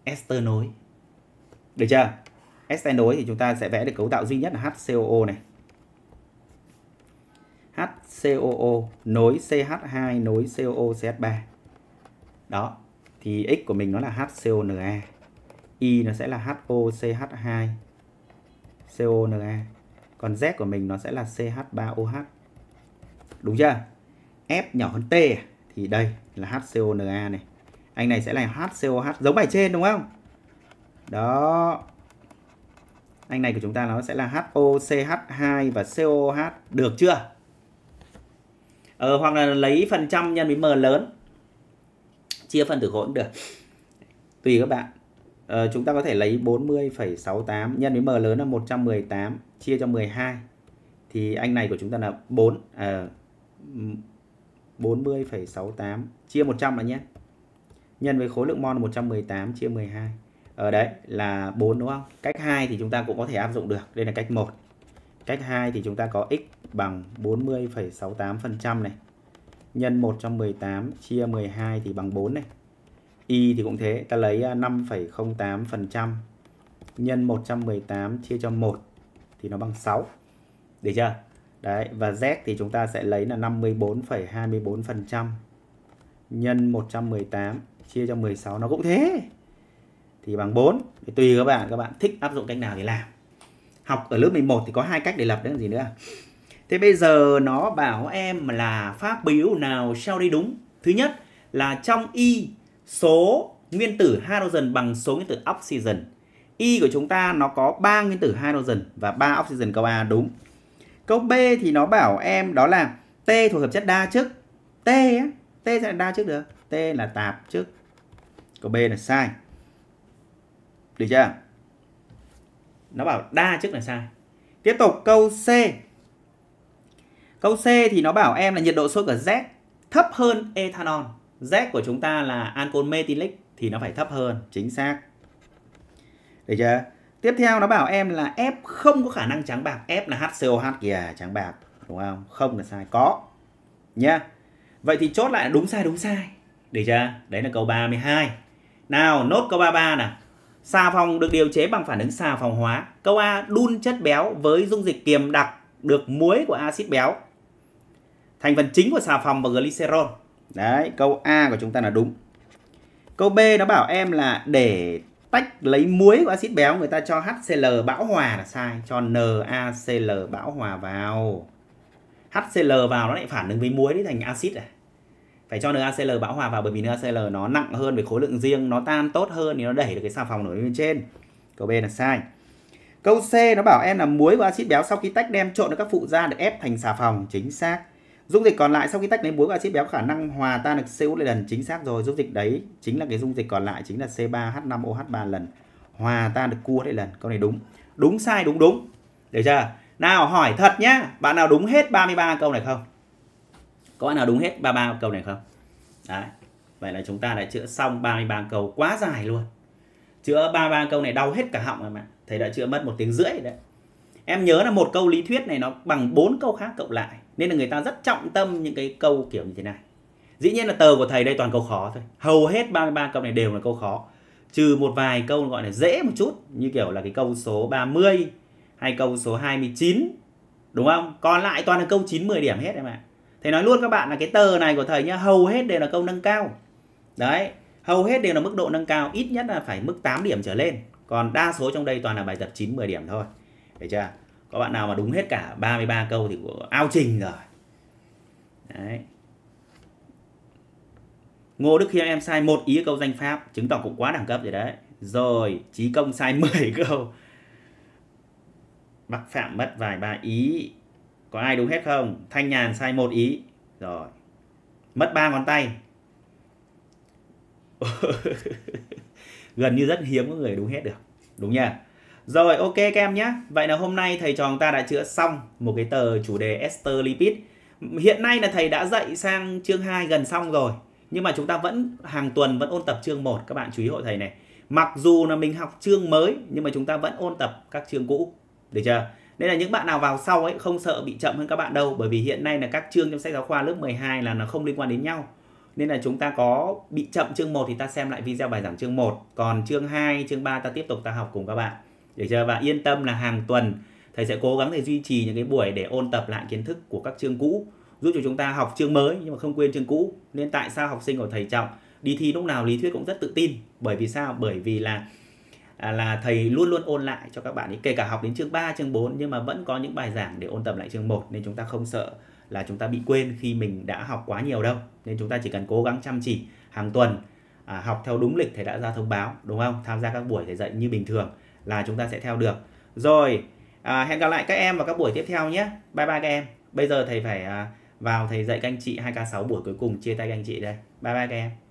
ester nối được chưa ester nối thì chúng ta sẽ vẽ được cấu tạo duy nhất là HCOO này HCOO nối CH2 nối COOCH3. Đó, thì x của mình nó là HCONA. Y nó sẽ là HOCH2 CONA. Còn Z của mình nó sẽ là CH3OH. Đúng chưa? F nhỏ hơn T à? thì đây là HCONA này. Anh này sẽ là HCOH giống bài trên đúng không? Đó. Anh này của chúng ta nó sẽ là HOCH2 và COH được chưa? ờ, hoặc là lấy phần trăm nhân với m lớn chia phần tử khối cũng được tùy các bạn ờ, chúng ta có thể lấy 40,68 nhân với m lớn là 118 chia cho 12 thì anh này của chúng ta là 4 à, 40,68 chia 100 là nhé nhân với khối lượng mol là 118 chia 12 ở ờ, đấy là 4 đúng không cách 2 thì chúng ta cũng có thể áp dụng được đây là cách 1 cách 2 thì chúng ta có x bằng 40,68% này. Nhân 1 cho 18 chia 12 thì bằng 4 này. Y thì cũng thế, ta lấy 5,08% à, nhân 118 chia cho 1 thì nó bằng 6. Được chưa? Đấy, và Z thì chúng ta sẽ lấy là 54,24% nhân 118 chia cho 16 nó cũng thế. Thì bằng 4. tùy các bạn, các bạn thích áp dụng cách nào thì làm. Học ở lớp 11 thì có hai cách để lập đấy là gì nữa. Thế bây giờ nó bảo em là pháp biểu nào sao đi đúng? Thứ nhất là trong Y số nguyên tử hydrogen bằng số nguyên tử oxygen. Y của chúng ta nó có 3 nguyên tử hydrogen và 3 oxygen câu A đúng. Câu B thì nó bảo em đó là T thuộc hợp chất đa chức. T á, T sẽ là đa chức được. T là tạp chức. Câu B là sai. Được chưa? Nó bảo đa chức là sai. Tiếp tục câu C Câu C thì nó bảo em là nhiệt độ sôi của Z thấp hơn ethanol. Z của chúng ta là ancol methylic thì nó phải thấp hơn, chính xác. Được chưa? Tiếp theo nó bảo em là F không có khả năng trắng bạc. F là HCOH kìa, trắng bạc, đúng không? Không là sai, có. Nhá. Vậy thì chốt lại đúng sai đúng sai. Được chưa? Đấy là câu 32. Nào, nốt câu 33 nè. Xà phòng được điều chế bằng phản ứng xà phòng hóa. Câu A, đun chất béo với dung dịch kiềm đặc được muối của axit béo thành phần chính của xà phòng và glycerol đấy câu A của chúng ta là đúng câu B nó bảo em là để tách lấy muối của axit béo người ta cho HCl bão hòa là sai cho NaCl bão hòa vào HCl vào nó lại phản ứng với muối đấy thành axit à phải cho NaCl bão hòa vào bởi vì NaCl nó nặng hơn về khối lượng riêng nó tan tốt hơn thì nó đẩy được cái xà phòng nổi lên trên câu B là sai câu C nó bảo em là muối và axit béo sau khi tách đem trộn với các phụ gia được ép thành xà phòng chính xác Dung dịch còn lại sau khi tách lấy muối và axit béo khả năng hòa tan được CO lần chính xác rồi. Dung dịch đấy chính là cái dung dịch còn lại chính là C3H5OH3 lần hòa tan được cua lại lần. Câu này đúng. Đúng sai đúng đúng. Được chưa? Nào hỏi thật nhá, bạn nào đúng hết 33 câu này không? Có bạn nào đúng hết 33 câu này không? Đấy. Vậy là chúng ta đã chữa xong 33 câu quá dài luôn. Chữa 33 câu này đau hết cả họng rồi mà. thấy đã chữa mất một tiếng rưỡi đấy. Em nhớ là một câu lý thuyết này nó bằng bốn câu khác cộng lại nên là người ta rất trọng tâm những cái câu kiểu như thế này dĩ nhiên là tờ của thầy đây toàn câu khó thôi hầu hết 33 câu này đều là câu khó trừ một vài câu gọi là dễ một chút như kiểu là cái câu số 30 hay câu số 29 đúng không còn lại toàn là câu 9 10 điểm hết em ạ thầy nói luôn các bạn là cái tờ này của thầy nhá hầu hết đều là câu nâng cao đấy hầu hết đều là mức độ nâng cao ít nhất là phải mức 8 điểm trở lên còn đa số trong đây toàn là bài tập 9 10 điểm thôi được chưa có bạn nào mà đúng hết cả 33 câu thì của ao trình rồi đấy Ngô Đức khi em sai một ý câu danh pháp chứng tỏ cũng quá đẳng cấp rồi đấy rồi Chí Công sai 10 câu Bắc Phạm mất vài ba ý có ai đúng hết không Thanh Nhàn sai một ý rồi mất ba ngón tay gần như rất hiếm có người đúng hết được đúng nha rồi ok các em nhé. Vậy là hôm nay thầy trò chúng ta đã chữa xong một cái tờ chủ đề ester lipid. Hiện nay là thầy đã dạy sang chương 2 gần xong rồi. Nhưng mà chúng ta vẫn hàng tuần vẫn ôn tập chương 1 các bạn chú ý hộ thầy này. Mặc dù là mình học chương mới nhưng mà chúng ta vẫn ôn tập các chương cũ. Được chưa? Nên là những bạn nào vào sau ấy không sợ bị chậm hơn các bạn đâu bởi vì hiện nay là các chương trong sách giáo khoa lớp 12 là nó không liên quan đến nhau. Nên là chúng ta có bị chậm chương 1 thì ta xem lại video bài giảng chương 1, còn chương 2, chương 3 ta tiếp tục ta học cùng các bạn để cho bạn yên tâm là hàng tuần thầy sẽ cố gắng để duy trì những cái buổi để ôn tập lại kiến thức của các chương cũ giúp cho chúng ta học chương mới nhưng mà không quên chương cũ nên tại sao học sinh của thầy trọng đi thi lúc nào lý thuyết cũng rất tự tin bởi vì sao bởi vì là à, là thầy luôn luôn ôn lại cho các bạn ấy kể cả học đến chương 3, chương 4 nhưng mà vẫn có những bài giảng để ôn tập lại chương 1 nên chúng ta không sợ là chúng ta bị quên khi mình đã học quá nhiều đâu nên chúng ta chỉ cần cố gắng chăm chỉ hàng tuần à, học theo đúng lịch thầy đã ra thông báo đúng không tham gia các buổi thầy dạy như bình thường là chúng ta sẽ theo được. Rồi, à, hẹn gặp lại các em vào các buổi tiếp theo nhé. Bye bye các em. Bây giờ thầy phải à, vào thầy dạy các anh chị 2K6 buổi cuối cùng chia tay các anh chị đây. Bye bye các em.